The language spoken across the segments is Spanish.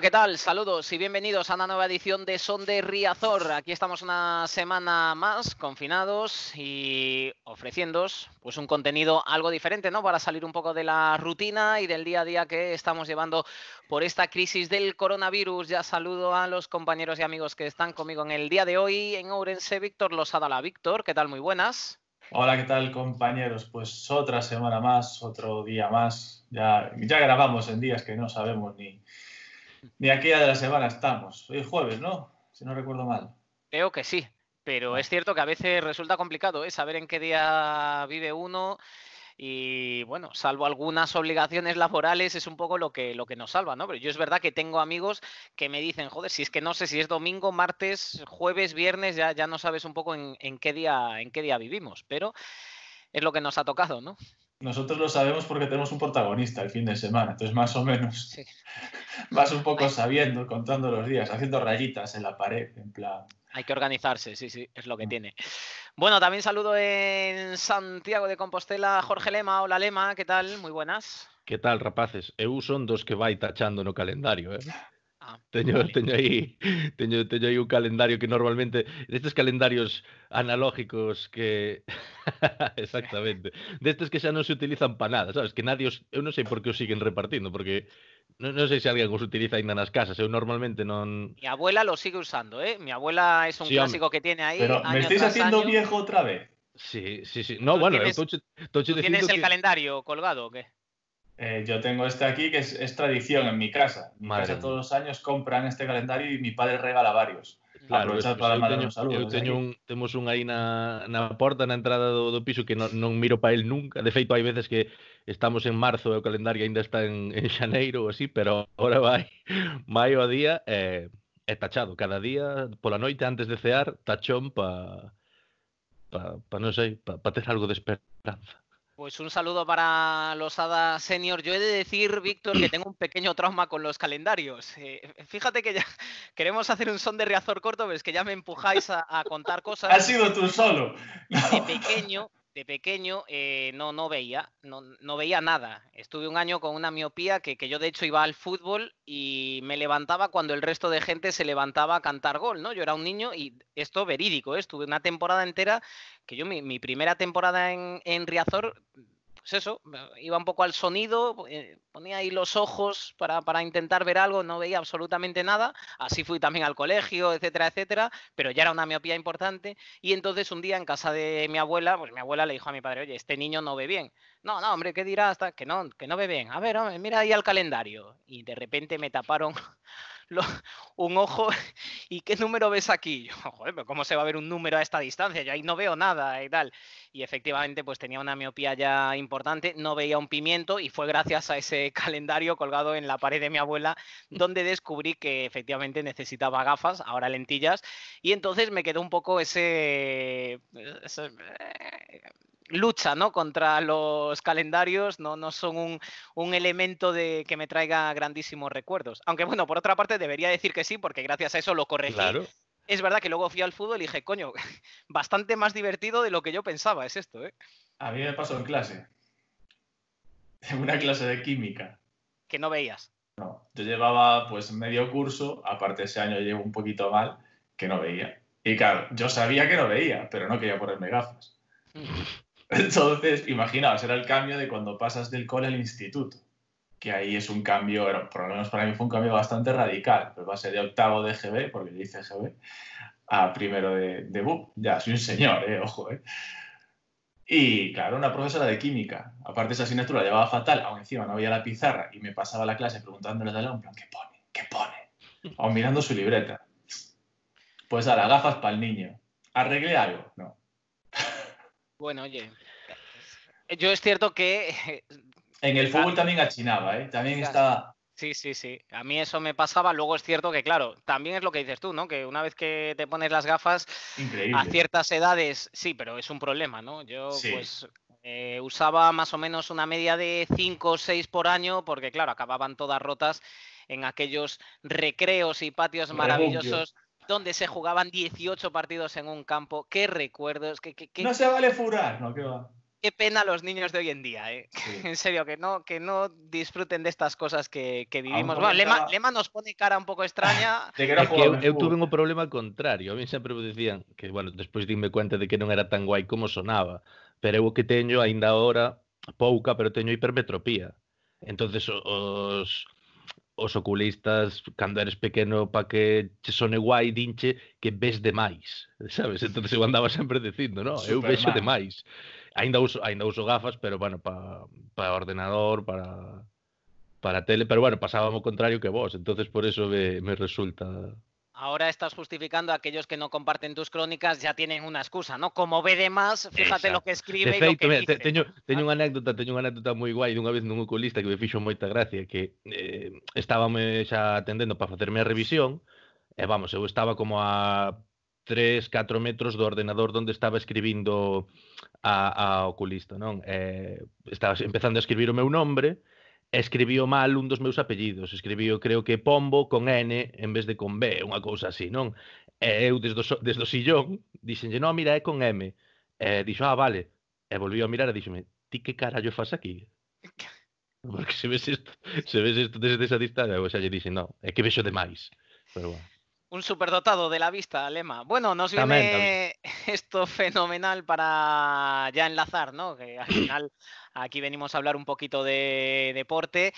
¿qué tal? Saludos y bienvenidos a una nueva edición de Son de Riazor. Aquí estamos una semana más confinados y ofreciéndos pues un contenido algo diferente, ¿no? Para salir un poco de la rutina y del día a día que estamos llevando por esta crisis del coronavirus. Ya saludo a los compañeros y amigos que están conmigo en el día de hoy en Ourense, Víctor la Víctor, ¿qué tal? Muy buenas. Hola, ¿qué tal compañeros? Pues otra semana más, otro día más. Ya, ya grabamos en días que no sabemos ni, de aquí a de la semana estamos. Hoy es jueves, ¿no? Si no recuerdo mal. Creo que sí, pero es cierto que a veces resulta complicado ¿eh? saber en qué día vive uno y bueno, salvo algunas obligaciones laborales es un poco lo que, lo que nos salva, ¿no? Pero yo es verdad que tengo amigos que me dicen, joder, si es que no sé si es domingo, martes, jueves, viernes, ya, ya no sabes un poco en, qué día, en qué día vivimos, pero es lo que nos ha tocado, ¿no? Nosotros lo sabemos porque tenemos un protagonista el fin de semana, entonces más o menos vas un poco sabiendo, contando los días, haciendo rayitas en la pared, en plan. Hay que organizarse, sí, sí, es lo que mm. tiene. Bueno, también saludo en Santiago de Compostela a Jorge Lema. Hola Lema, ¿qué tal? Muy buenas. ¿Qué tal, rapaces? EU son dos que vais tachando el calendario, ¿eh? Tengo teño, un calendario que normalmente Estos calendarios analógicos que exactamente, De estos que ya no se utilizan para nada, sabes, que nadie os eu non por qué os siguen repartiendo, porque non, non sei se os utiliza en nas casas, eu normalmente no... Mi abuela lo sigue usando, ¿eh? Mi abuela es un clásico que tiene ahí... Pero me estáis haciendo viejo otra vez. Sí, sí, sí. No, bueno, tienes, tú tienes el calendario colgado o qué? Eh, yo tengo este aquí que es, es tradición en mi casa. mi Madre casa todos los años compran este calendario y mi padre regala varios. Claro, es, para eu teño, saludos, eu teño un, temos ¿eh? un aí na, na porta, na entrada do, do piso que non, non miro para el nunca. De feito, hai veces que estamos en marzo e o calendario aínda está en, en xaneiro ou así, pero agora vai maio a día e, eh, é tachado. Cada día, pola noite, antes de cear, tachón pa, pa, pa non sei, para pa ter algo de esperanza. Pues un saludo para los Hadas Senior. Yo he de decir, Víctor, que tengo un pequeño trauma con los calendarios. Eh, fíjate que ya queremos hacer un son de reazor corto, pero es que ya me empujáis a, contar cosas. Ha sido tú solo. Y pequeño, de pequeño eh, no, no veía, no, no, veía nada. Estuve un año con una miopía que, que, yo de hecho iba al fútbol y me levantaba cuando el resto de gente se levantaba a cantar gol, ¿no? Yo era un niño y esto verídico, ¿eh? estuve una temporada entera, que yo mi, primera temporada en, en Riazor pues eso, iba un poco al sonido, eh, ponía ahí los ojos para, para, intentar ver algo, no veía absolutamente nada, así fui también al colegio, etcétera, etcétera, pero ya era una miopía importante y entonces un día en casa de mi abuela, pues mi abuela le dijo a mi padre, oye, este niño no ve bien. No, no, hombre, ¿qué dirá hasta que no, que no ve bien? A ver, hombre, mira ahí al calendario. Y de repente me taparon un ojo y qué número ves aquí. Yo, joder, pero ¿cómo se va a ver un número a esta distancia? Yo ahí no veo nada y tal. Y efectivamente, pues tenía una miopía ya importante, no veía un pimiento y fue gracias a ese calendario colgado en la pared de mi abuela donde descubrí que efectivamente necesitaba gafas, ahora lentillas, y entonces me quedó un poco ese, ese lucha ¿no? contra los calendarios no, no son un, elemento de, que me traiga grandísimos recuerdos. Aunque bueno, por otra parte debería decir que sí, porque gracias a eso lo corregí. Es verdad que luego fui al fútbol y dije, coño, bastante más divertido de lo que yo pensaba, es esto, ¿eh? A mí me pasó en clase. En una clase de química. Que no veías. No, yo llevaba pues medio curso, aparte ese año llevo un poquito mal, que no veía. Y claro, yo sabía que no veía, pero no quería ponerme gafas. Mm. Entonces, imaginaos, era el cambio de cuando pasas del cole al instituto, que ahí es un cambio, por lo menos para mí fue un cambio bastante radical, pues va a ser de octavo de GB, porque yo GB, a primero de, de ya soy un señor, eh, ojo, eh. Y claro, una profesora de química, aparte esa asignatura la llevaba fatal, aún encima no había la pizarra y me pasaba la clase preguntándole al en plan, ¿qué pone? ¿Qué pone? o mirando su libreta. Pues a gafas para el niño. ¿Arreglé algo? No. Bueno, oye, eh, yo es cierto que... En el fútbol también achinaba, ¿eh? También estaba... Sí, sí, sí. A mí eso me pasaba. Luego es cierto que, claro, también es lo que dices tú, ¿no? Que una vez que te pones las gafas, a ciertas edades, sí, pero es un problema, ¿no? Yo, pues, eh, usaba más o menos una media de 5 o 6 por año, porque, claro, acababan todas rotas en aquellos recreos y patios maravillosos donde se jugaban 18 partidos en un campo. Qué recuerdos, No se vale furar, no, qué pena los niños de hoy en día, ¿eh? en serio, que no, que no disfruten de estas cosas que, vivimos. Bueno, Lema, nos pone cara un poco extraña. yo, tuve un problema contrario. A mí siempre me decían que, bueno, después dime cuenta de que no era tan guay como sonaba. Pero yo que tengo, ainda ahora, pouca, pero tengo hipermetropía. Entonces, os os oculistas, cando eres pequeno, pa que che sone guai, dinche que ves demais, sabes? entonces eu andaba sempre dicindo, no, eu vexo demais. Ainda uso, ainda uso gafas, pero, bueno, para pa ordenador, para para tele, pero, bueno, pasábamos o contrario que vos, entonces por eso me, me resulta ahora estás justificando a aquellos que no comparten tus crónicas, ya tienen una excusa, ¿no? Como ve de más, fíjate Exacto. lo que escribe Defecto, e lo que dice. Teño, teño ah. unha anécdota, teño unha anécdota moi guai dunha vez nun oculista que me fixo moita gracia que eh, estábame xa atendendo para facerme a revisión e vamos, eu estaba como a 3, 4 metros do ordenador onde estaba escribindo a, a oculista, non? Eh, estaba empezando a escribir o meu nombre e escribiu mal un dos meus apellidos, escribiu creo que Pombo con N en vez de con B, unha cousa así, non? E eu desde o, desde o sillón dixenlle, non, mira, é con M. E dixo, ah, vale. E volviu a mirar e dixome, ti que carallo fas aquí? Porque se ves isto, se ves isto desde esa distancia, eu xa lle dixen, non, é que vexo demais. Pero bueno. Un superdotado de la vista, Lema. Bueno, nos viene esto fenomenal para ya enlazar, ¿no? Que al final aquí venimos a hablar un poquito de deporte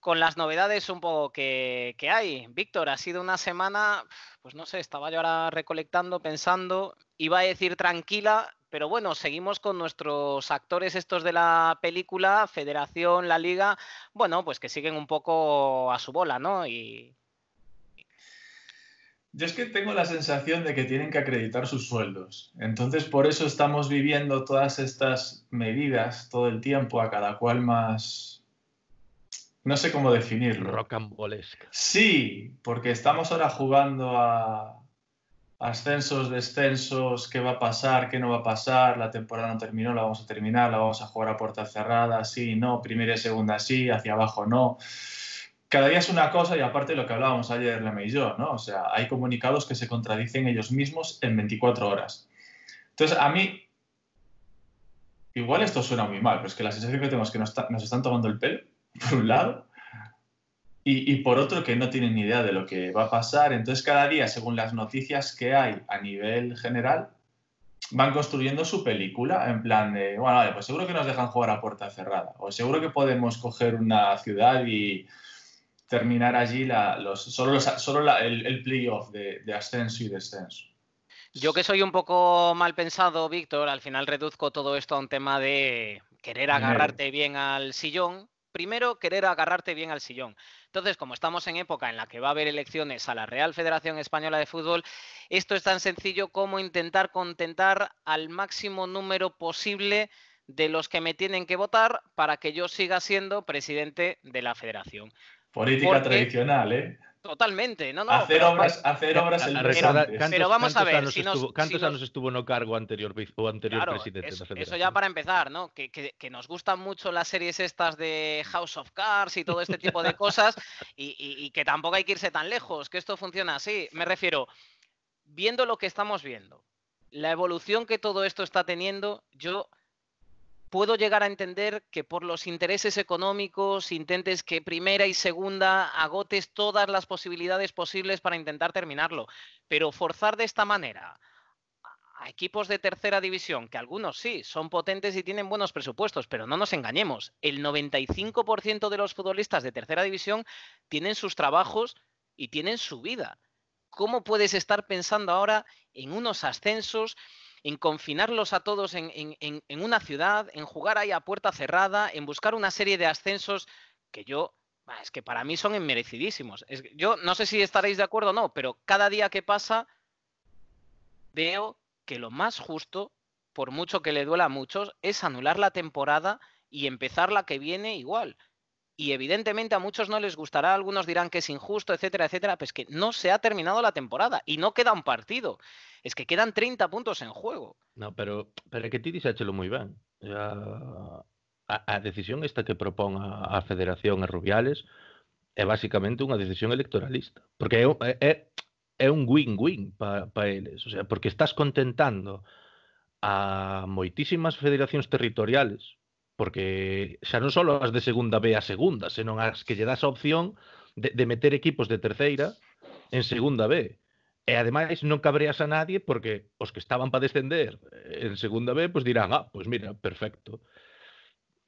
con las novedades un poco que, que, hay. Víctor, ha sido una semana, pues no sé, estaba yo ahora recolectando, pensando, iba a decir tranquila, pero bueno, seguimos con nuestros actores estos de la película, Federación, la Liga, bueno, pues que siguen un poco a su bola, ¿no? Y yo es que tengo la sensación de que tienen que acreditar sus sueldos. Entonces, por eso estamos viviendo todas estas medidas todo el tiempo, a cada cual más. No sé cómo definirlo. Rocambolesca. Sí, porque estamos ahora jugando a ascensos, descensos, qué va a pasar, qué no va a pasar, la temporada no terminó, la vamos a terminar, la vamos a jugar a puerta cerrada, sí, no, primera y segunda sí, hacia abajo no cada día es una cosa y aparte de lo que hablábamos ayer la y yo, ¿no? O sea, hay comunicados que se contradicen ellos mismos en 24 horas. Entonces, a mí, igual esto suena muy mal, pero es que la sensación que tenemos es que nos, están tomando el pelo, por un lado, y, y, por otro que no tienen ni idea de lo que va a pasar. Entonces, cada día, según las noticias que hay a nivel general, van construyendo su película en plan de, bueno, vale, pues seguro que nos dejan jugar a puerta cerrada, o seguro que podemos coger una ciudad y terminar allí los, solo, solo el, el playoff de, de ascenso y descenso. Yo que soy un poco mal pensado, Víctor, al final reduzco todo esto a un tema de querer agarrarte bien al sillón. Primero, querer agarrarte bien al sillón. Entonces, como estamos en época en la que va a haber elecciones a la Real Federación Española de Fútbol, esto es tan sencillo como intentar contentar al máximo número posible de los que me tienen que votar para que yo siga siendo presidente de la federación. Política tradicional, ¿eh? Totalmente, no, Hacer obras, hacer obras Pero, vamos a ver, si ¿cuántos años estuvo no cargo anterior o anterior presidente? Eso, eso ya para empezar, ¿no? Que, nos gustan mucho las series estas de House of Cards y todo este tipo de cosas y que tampoco hay que irse tan lejos, que esto funciona así. Me refiero, viendo lo que estamos viendo, la evolución que todo esto está teniendo, yo puedo llegar a entender que por los intereses económicos intentes que primera y segunda agotes todas las posibilidades posibles para intentar terminarlo, pero forzar de esta manera a equipos de tercera división, que algunos sí, son potentes y tienen buenos presupuestos, pero no nos engañemos, el 95% de los futbolistas de tercera división tienen sus trabajos y tienen su vida. ¿Cómo puedes estar pensando ahora en unos ascensos? en confinarlos a todos en, una ciudad, en jugar ahí a puerta cerrada, en buscar una serie de ascensos que yo, es que para mí son inmerecidísimos. Es, yo no sé si estaréis de acuerdo o no, pero cada día que pasa veo que lo más justo, por mucho que le duela a muchos, es anular la temporada y empezar la que viene igual y evidentemente a muchos no les gustará, algunos dirán que es injusto, etcétera, etcétera, pues que no se ha terminado la temporada y no queda un partido, es que quedan 30 puntos en juego. No, pero, pero que Titi se ha hecho muy bien. La decisión esta que proponga a, Federación Rubiales es básicamente una decisión electoralista, porque es un win-win para pa o sea, porque estás contentando a moitísimas federaciones territoriales porque xa non só as de segunda B a segunda, senón as que lle das a opción de, de meter equipos de terceira en segunda B. E ademais non cabreas a nadie porque os que estaban para descender en segunda B pois dirán, ah, pois mira, perfecto.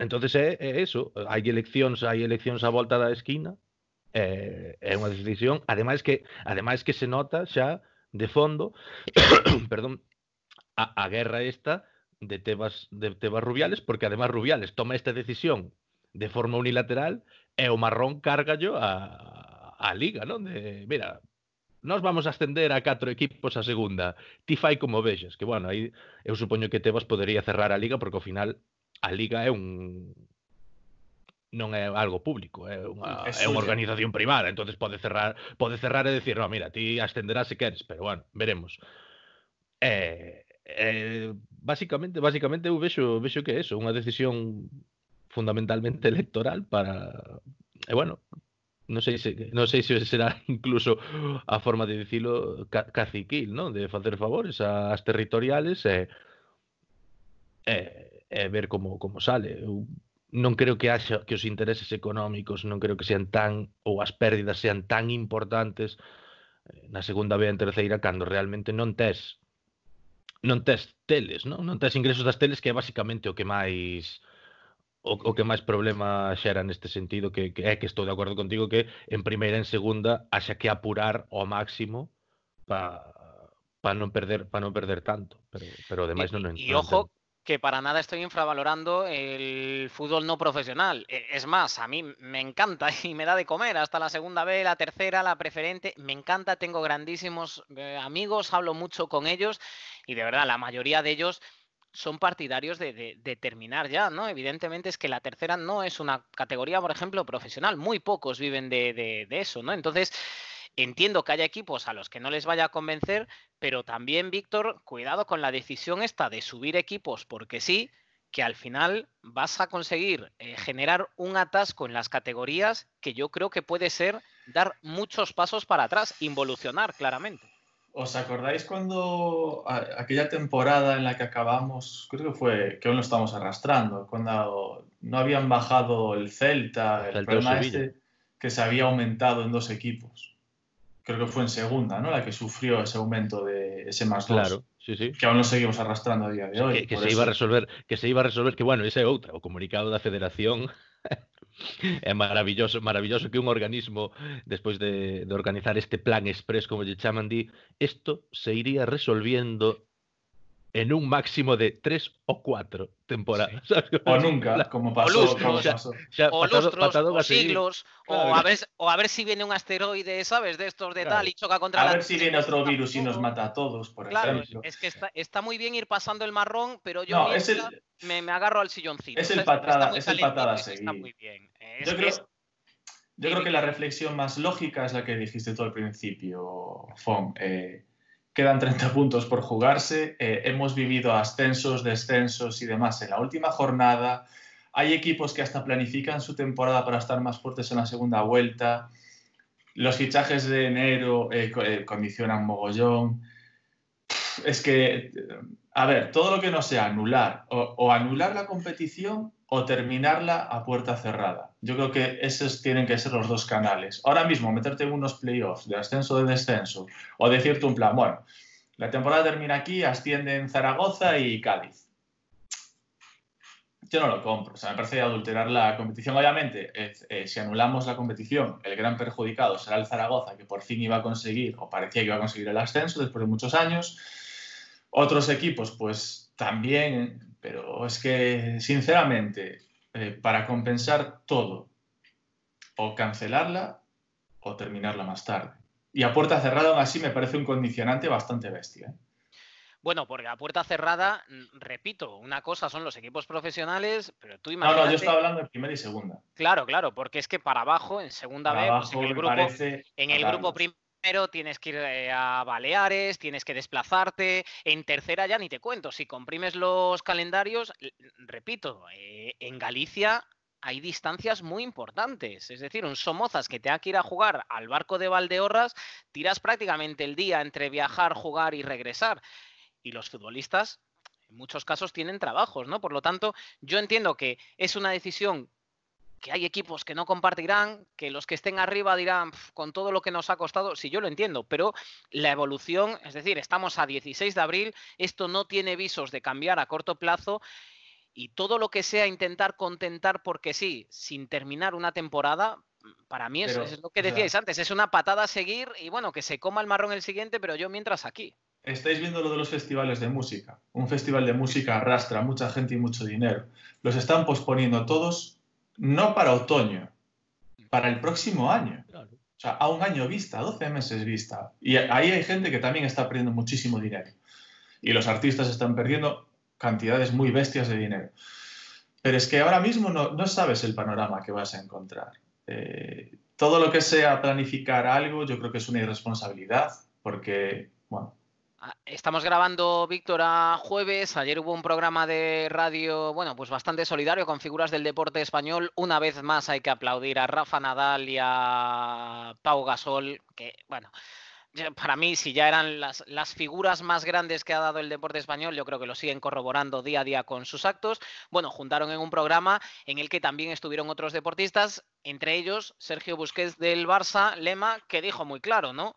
Entonces é, é eso, hai eleccións, hai eleccións á volta da esquina, é, é unha decisión, ademais que ademais que se nota xa de fondo, perdón, a, a guerra esta de Tebas, de Tebas Rubiales, porque además Rubiales toma esta decisión de forma unilateral e o marrón cárgallo a, a Liga, non? De, mira, nos vamos a ascender a catro equipos a segunda. Ti fai como vexes, que bueno, aí eu supoño que Tebas podería cerrar a liga porque ao final a liga é un non é algo público, é unha, é, é unha organización privada, entonces pode cerrar, pode cerrar e decir, no, mira, ti ascenderás se queres, pero bueno, veremos. Eh, Eh, basicamente, basicamente eu vexo, vexo que é eso, unha decisión fundamentalmente electoral para e eh, bueno, non sei se non sei se será incluso a forma de dicilo ca caciquil, non, de facer favores ás territoriales e eh, eh, ver como como sale. Eu non creo que haxa que os intereses económicos non creo que sean tan ou as pérdidas sean tan importantes eh, na segunda B en terceira cando realmente non tes non tes teles, ¿no? Non tes ingresos das teles que é basicamente o que máis o, o que máis problema en neste sentido que, que é de acuerdo contigo que en primera e en segunda haya que apurar o máximo para pa non perder para non perder tanto, pero pero no e, non entiendo... Y ojo que para nada estoy infravalorando el fútbol no profesional. E, es más, a mí me encanta y me da de comer hasta la segunda vez... la tercera, la preferente. Me encanta, tengo grandísimos eh, amigos, hablo mucho con ellos y de verdad la mayoría de ellos son partidarios de, terminar ya, ¿no? Evidentemente es que la tercera no es una categoría, por ejemplo, profesional, muy pocos viven de, eso, ¿no? Entonces, entiendo que haya equipos a los que no les vaya a convencer, pero también, Víctor, cuidado con la decisión esta de subir equipos, porque sí, que al final vas a conseguir eh, generar un atasco en las categorías que yo creo que puede ser dar muchos pasos para atrás, involucionar claramente. ¿Os acordáis cuando aquella temporada en la que acabamos, creo que fue, que aún lo estamos arrastrando, cuando no habían bajado el Celta, el, problema este que se había aumentado en dos equipos? Creo que fue en segunda, ¿no? La que sufrió ese aumento de ese más dos. Claro. Sí, sí. que aún lo seguimos arrastrando a día de hoy. Que, se iba a resolver, que se iba a resolver, que bueno, ese otro comunicado de la federación Es maravilloso, maravilloso que un organismo, después de, organizar este plan express como Chamandi, esto se iría resolviendo en un máximo de tres o cuatro temporadas. O nunca, como pasó. O lustros, o, siglos, a ver, o, a ver, si viene un asteroide, ¿sabes? De estos de tal y choca contra a la... A ver si viene otro virus y nos mata a todos, por claro, Es que está, muy bien ir pasando el marrón, pero yo me, agarro al silloncito. Es el patada, es el patada a seguir. yo creo... que la reflexión más lógica es la que dijiste tú al principio, Fong, eh, Quedan 30 puntos por jugarse. Eh, hemos vivido ascensos, descensos y demás en la última jornada. Hay equipos que hasta planifican su temporada para estar más fuertes en la segunda vuelta. Los fichajes de enero eh, eh, condicionan mogollón. Es que, a ver, todo lo que no sea anular o anular la competición o terminarla a puerta cerrada yo creo que esos tienen que ser los dos canales. Ahora mismo, meterte en unos playoffs de ascenso o de descenso, o decirte un plan, bueno, la temporada termina aquí, ascienden Zaragoza y Cádiz. Yo no lo compro, o sea, me parece adulterar la competición. Obviamente, eh, si anulamos la competición, el gran perjudicado será el Zaragoza, que por fin iba a conseguir, o parecía que iba a conseguir el ascenso después de muchos años. Otros equipos, pues también, pero es que, sinceramente, eh, para compensar todo, o cancelarla o terminarla más tarde. Y a puerta cerrada, aún así, me parece un condicionante bastante bestia. ¿eh? Bueno, porque a puerta cerrada, mm, repito, una cosa son los equipos profesionales, pero tú imagínate... No, no, yo estaba hablando de primera y segunda. Claro, claro, porque es que para abajo, en segunda vez, pues en el grupo, grupo primero tienes que ir eh, a Baleares, tienes que desplazarte. En tercera ya ni te cuento. Si comprimes los calendarios, repito, eh, en Galicia hay distancias muy importantes. Es decir, un Somozas que tenga que ir a jugar al barco de Valdeorras, tiras prácticamente el día entre viajar, jugar y regresar. Y los futbolistas, en muchos casos, tienen trabajos, ¿no? Por lo tanto, yo entiendo que es una decisión que hay equipos que no compartirán, que los que estén arriba dirán con todo lo que nos ha costado, si sí, yo lo entiendo, pero la evolución, es decir, estamos a 16 de abril, esto no tiene visos de cambiar a corto plazo y todo lo que sea intentar contentar porque sí, sin terminar una temporada, para mí eso es lo que decíais antes, es una patada a seguir y bueno, que se coma el marrón el siguiente, pero yo mientras aquí. Estáis viendo lo de los festivales de música. Un festival de música arrastra mucha gente y mucho dinero. Los están posponiendo todos no para otoño, para el próximo año. O sea, a un año vista, 12 meses vista. Y ahí hay gente que también está perdiendo muchísimo dinero. Y los artistas están perdiendo cantidades muy bestias de dinero. Pero es que ahora mismo no, sabes el panorama que vas a encontrar. Eh, todo lo que sea planificar algo, yo creo que es una irresponsabilidad, porque, bueno, Ah, estamos grabando, Víctor, a jueves. Ayer hubo un programa de radio, bueno, pues bastante solidario con figuras del deporte español. Una vez más hay que aplaudir a Rafa Nadal y a Pau Gasol, que, bueno, para mí, si ya eran las, las, figuras más grandes que ha dado el deporte español, yo creo que lo siguen corroborando día a día con sus actos. Bueno, juntaron en un programa en el que también estuvieron otros deportistas, entre ellos Sergio Busquets del Barça, Lema, que dijo muy claro, ¿no?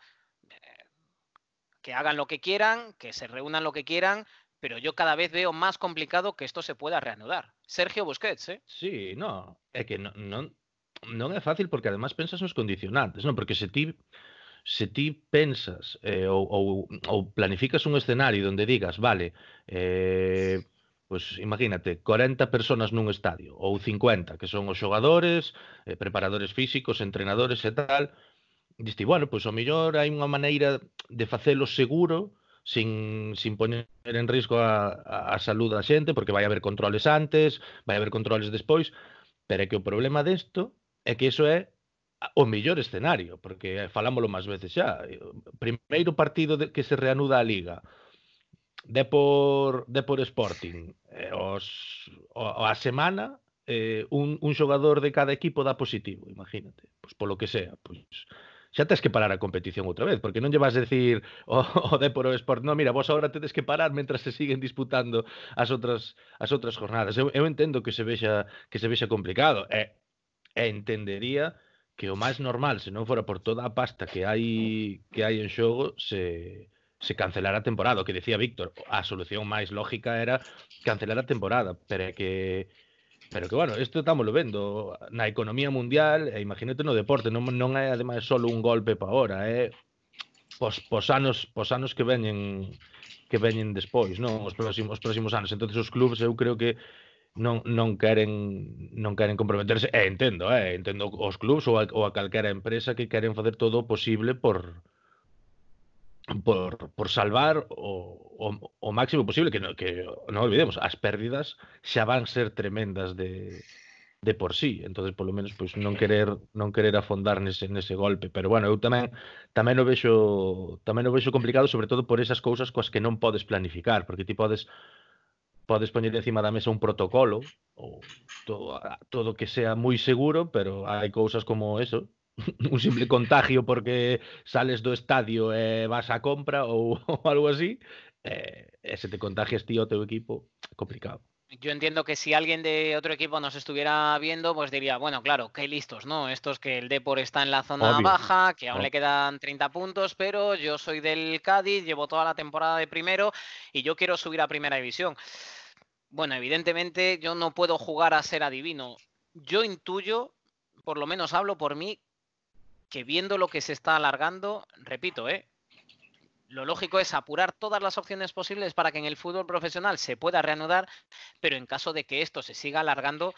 que hagan lo que quieran, que se reúnan lo que quieran, pero yo cada vez veo más complicado que esto se pueda reanudar. Sergio Busquets, ¿eh? Sí, no, é que non, non, no é fácil porque además pensas nos condicionantes, non? Porque se ti se ti pensas eh, ou, ou, o planificas un escenario onde digas, vale, eh, pues imagínate, 40 personas nun estadio ou 50, que son os xogadores, eh, preparadores físicos, entrenadores e tal, diste, bueno, pois pues, ao mellor hai unha maneira de facelo seguro sin, sin poñer en risco a, a salud da xente, porque vai haber controles antes, vai haber controles despois, pero é que o problema desto é que iso é o mellor escenario, porque falámoslo máis veces xa. Eh, primeiro partido de, que se reanuda a Liga, de por, de por Sporting, eh, os, o, a semana eh, un, un xogador de cada equipo dá positivo, imagínate, pois polo que sea, pois xa tens que parar a competición outra vez, porque non lle vas decir o, oh, o oh, Depor o Sport, non, mira, vos agora tedes que parar mentras se siguen disputando as outras as outras jornadas. Eu, eu entendo que se vexa que se vexa complicado, e, eh, e entendería que o máis normal, se non fora por toda a pasta que hai que hai en xogo, se se cancelara a temporada, o que decía Víctor, a solución máis lógica era cancelar a temporada, pero é que Pero que, bueno, isto lo vendo na economía mundial, e imagínate no deporte, non, non é ademais só un golpe pa hora, é pos, pos, anos, pos anos que veñen que veñen despois, non? Os próximos, os próximos anos. Entonces os clubes eu creo que non, non queren non queren comprometerse, e entendo, eh, entendo os clubs ou a, ou a calquera empresa que queren facer todo o posible por por por salvar o o, o máximo posible, que, no, que non olvidemos, as pérdidas xa van ser tremendas de, de por sí, entonces polo menos pois non querer non querer afondar nese nese golpe, pero bueno, eu tamén tamén o vexo tamén o vexo complicado sobre todo por esas cousas coas que non podes planificar, porque ti podes podes poñer encima da mesa un protocolo ou todo, todo que sea moi seguro, pero hai cousas como eso, un simple contagio porque sales do estadio e vas á compra ou, ou algo así, ese eh, eh, te contagias tío tu equipo, complicado. Yo entiendo que si alguien de otro equipo nos estuviera viendo, pues diría, bueno, claro, qué listos, ¿no? Estos que el Depor está en la zona baja, que aún le quedan 30 puntos, pero yo soy del Cádiz, llevo toda la temporada de primero y yo quiero subir a primera división. Bueno, evidentemente yo no puedo jugar a ser adivino. Yo intuyo, por lo menos hablo por mí, que viendo lo que se está alargando, repito, ¿eh? lo lógico es apurar todas las opciones posibles para que en el fútbol profesional se pueda reanudar, pero en caso de que esto se siga alargando,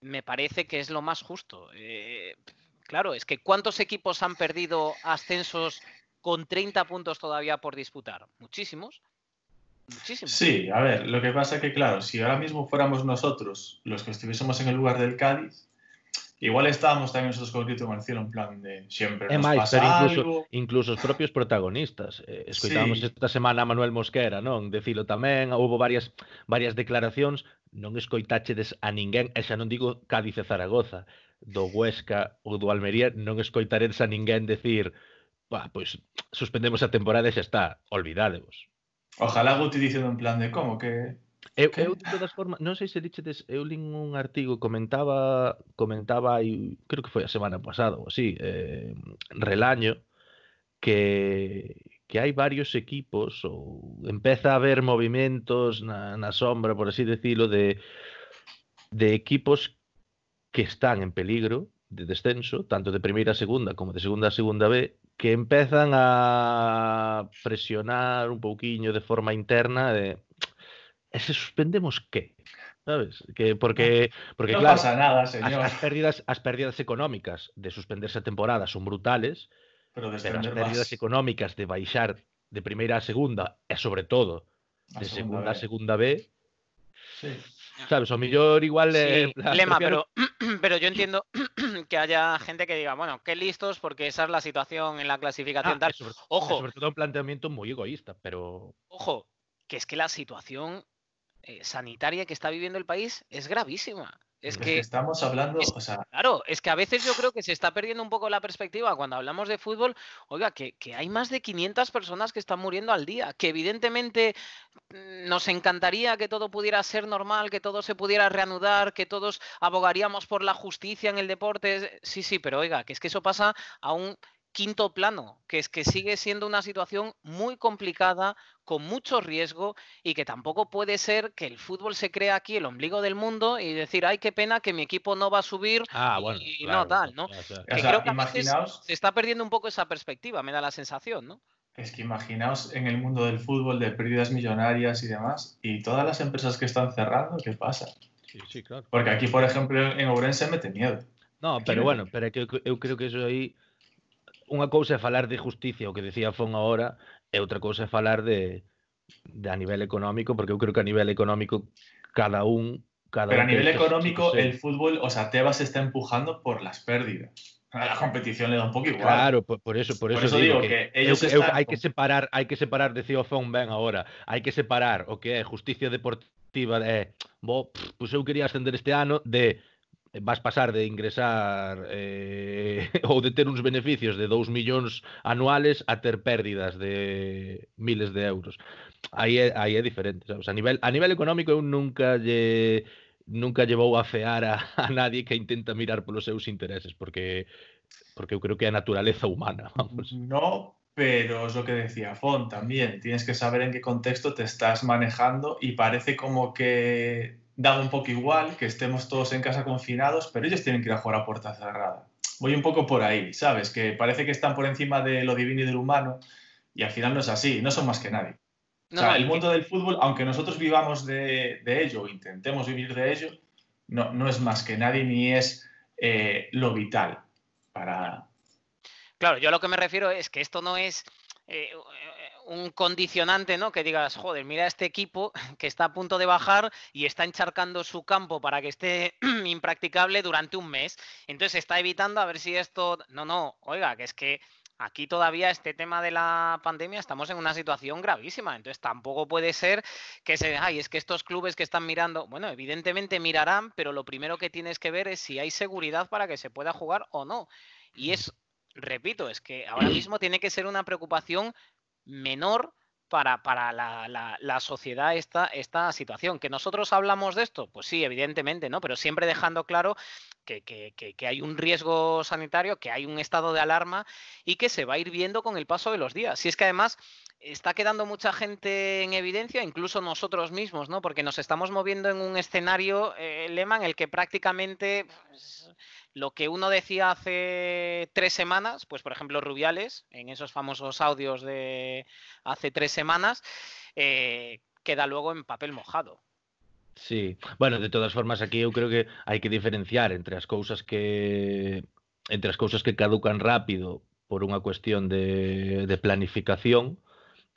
me parece que es lo más justo. Eh, claro, es que ¿cuántos equipos han perdido ascensos con 30 puntos todavía por disputar? Muchísimos. Muchísimos. Sí, a ver, lo que pasa es que, claro, si ahora mismo fuéramos nosotros los que estuviésemos en el lugar del Cádiz, Igual estábamos tamén nosotros co grito Marcial en plan de sempre nos é máis, pasa incluso, algo. incluso os propios protagonistas. Eh, escoitábamos sí. esta semana a Manuel Mosquera, non? Decilo tamén, houve varias varias declaracións, non escoitáchedes a ninguén, e xa non digo Cádiz e Zaragoza, do Huesca ou do Almería, non escoitaredes a ninguén decir bah, pois suspendemos a temporada e xa está, olvidádevos. Ojalá Guti dicendo en plan de como que Eu, eu de todas formas, non sei se dichedes, eu lin un artigo comentaba comentaba e creo que foi a semana pasada ou así, eh, Relaño que que hai varios equipos ou empeza a haber movimentos na, na sombra, por así decirlo, de de equipos que están en peligro de descenso, tanto de primeira a segunda como de segunda a segunda B, que empezan a presionar un pouquiño de forma interna de eh, ¿ese suspendemos qué? ¿Sabes? Que porque, porque no pasa nada, señor. Las, pérdidas, las pérdidas económicas de suspenderse a temporada son brutales, pero, las pérdidas económicas de baixar de primera a segunda es, sobre todo de segunda, a segunda B, sí. sabes, o mejor igual eh, lema, pero pero yo entiendo que haya gente que diga, bueno, qué listos porque esa es la situación en la ah, clasificación tal. ojo, sobre todo un planteamiento muy egoísta, pero ojo, que es que la situación eh, sanitaria que está viviendo el país es gravísima. Es que, estamos hablando, Claro, es que a veces yo creo que se está perdiendo un poco la perspectiva cuando hablamos de fútbol. Oiga, que, que, hay más de 500 personas que están muriendo al día, que evidentemente mm, nos encantaría que todo pudiera ser normal, que todo se pudiera reanudar, que todos abogaríamos por la justicia en el deporte. Sí, sí, pero oiga, que es que eso pasa aún un quinto plano, que es que sigue siendo una situación muy complicada, con mucho riesgo y que tampoco puede ser que el fútbol se crea aquí el ombligo del mundo y decir, ay, qué pena que mi equipo no va a subir ah, y, no tal, ¿no? Que creo que se está perdiendo un poco esa perspectiva, me da la sensación, ¿no? Es que imaginaos en el mundo del fútbol de pérdidas millonarias y demás, y todas las empresas que están cerrando, ¿qué pasa? Sí, sí, claro. Porque aquí, por ejemplo, en Ourense mete miedo. No, pero bueno, pero creo que eso ahí... Una cosa es falar de justicia, o que decía Fon ahora, y otra cosa es falar de, a nivel económico, porque yo creo que a nivel económico cada uno... Cada Pero a nivel económico el fútbol, o sea, Tebas está empujando por las pérdidas. A la competición le da un poco igual. Claro, por, eso, por, eso, digo, que, hay que separar, hay que separar, decía Fon ben ahora, hay que separar o que justicia deportiva de, eh, pues eu quería ascender este ano de vas a pasar de ingresar eh, o de tener unos beneficios de 2 millones anuales a ter pérdidas de miles de euros. Ahí es diferente, A nivel, a nivel económico nunca lle nunca a fear a, nadie que intenta mirar por los seus intereses, porque porque eu creo que é a naturaleza humana, No, pero es lo que decía Fon también, tienes que saber en qué contexto te estás manejando y parece como que da un poco igual que estemos todos en casa confinados, pero ellos tienen que ir a jugar a puerta cerrada. Voy un poco por ahí, ¿sabes? Que parece que están por encima de lo divino y del humano y al final no es así, no son más que nadie. el mundo del fútbol, aunque nosotros vivamos de, de ello, intentemos vivir de ello, no, no, es más que nadie ni es eh, lo vital para... Claro, yo a lo que me refiero es que esto no es... Eh, un condicionante, ¿no? Que digas, joder, mira este equipo que está a punto de bajar y está encharcando su campo para que esté impracticable durante un mes. Entonces está evitando a ver si esto. No, no, oiga, que es que aquí todavía este tema de la pandemia estamos en una situación gravísima. Entonces tampoco puede ser que se, ay, es que estos clubes que están mirando, bueno, evidentemente mirarán, pero lo primero que tienes que ver es si hay seguridad para que se pueda jugar o no. Y es, repito, es que ahora mismo tiene que ser una preocupación menor para, la, sociedad esta, esta situación. ¿Que nosotros hablamos de esto? Pues sí, evidentemente, ¿no? Pero siempre dejando claro que, hay un riesgo sanitario, que hay un estado de alarma y que se va a ir viendo con el paso de los días. Si es que además está quedando mucha gente en evidencia, incluso nosotros mismos, ¿no? Porque nos estamos moviendo en un escenario, eh, Lema, en el que prácticamente pues, lo que uno decía hace tres semanas, pues por ejemplo Rubiales, en esos famosos audios de hace tres semanas, eh, queda luego en papel mojado. Sí, bueno, de todas formas aquí eu creo que hai que diferenciar entre as cousas que entre as cousas que caducan rápido por unha cuestión de, de planificación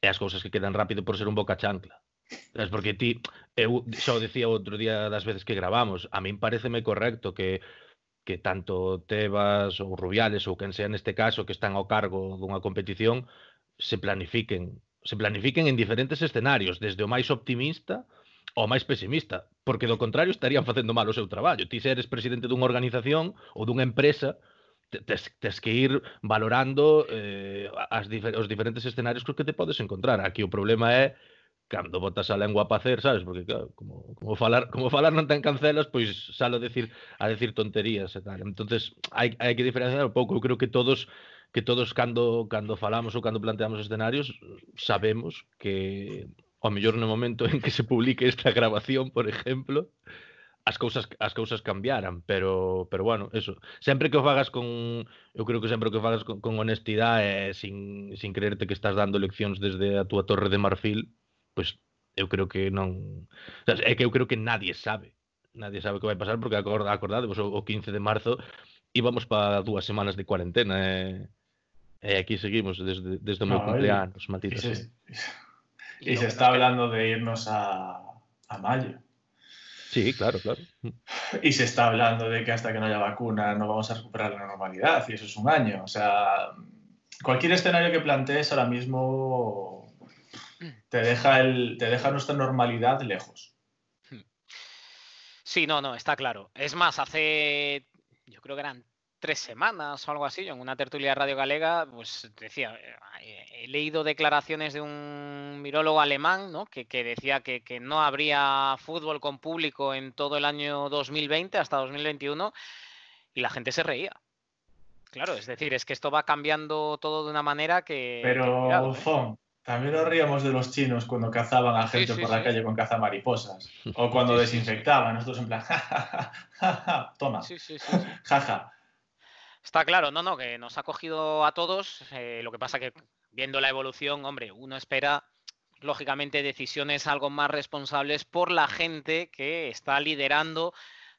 e as cousas que quedan rápido por ser un boca chancla. Es porque ti, eu xa o decía outro día das veces que gravamos, a min pareceme correcto que que tanto Tebas ou Rubiales ou quen sea neste caso que están ao cargo dunha competición se planifiquen se planifiquen en diferentes escenarios, desde o máis optimista ao máis pesimista, porque do contrario estarían facendo mal o seu traballo. Ti se eres presidente dunha organización ou dunha empresa, tes, tes que ir valorando eh, as difer os diferentes escenarios que te podes encontrar. Aquí o problema é cando botas a lengua a pacer, sabes? Porque claro, como, como falar, como falar non ten cancelas, pois salo decir a decir tonterías e tal. Entonces, hai, hai que diferenciar un pouco. Eu creo que todos que todos cando cando falamos ou cando planteamos escenarios sabemos que ao mellor no momento en que se publique esta grabación, por exemplo, as cousas as cousas cambiaran, pero pero bueno, eso, sempre que o fagas con eu creo que sempre que o fagas con, con honestidade e eh, sin sin creerte que estás dando leccións desde a túa torre de marfil, Pues yo creo que no o que eu creo que nadie sabe nadie sabe qué va a pasar porque acorda, pues, o 15 de marzo íbamos para dos semanas de cuarentena eh, eh, aquí seguimos desde, desde meu ah, y se está hablando de irnos a, a mayo Sí, claro, claro. Y se está hablando de que hasta que no haya vacuna no vamos a recuperar la normalidad, y eso es un año. O sea, cualquier escenario que plantees ahora mismo te deja, el, te nuestra normalidad lejos. Sí, no, no, está claro. Es más, hace, yo creo que eran tres semanas o algo así, en una tertulia de Radio Galega, pues decía, eh, he leído declaraciones de un mirólogo alemán, ¿no? Que, decía que, no habría fútbol con público en todo el año 2020 hasta 2021 y la gente se reía. Claro, es decir, es que esto va cambiando todo de una manera que... Pero, ¿eh? También nos ríamos de los chinos cuando cazaban a gente por la calle con cazamariposas. O cuando desinfectaban. Nosotros en plan, jajaja, sí, sí, toma. Jaja. Está claro, no, no, que nos ha cogido a todos. Eh, lo que pasa que viendo la evolución, hombre, uno espera, lógicamente, decisiones algo más responsables por la gente que está liderando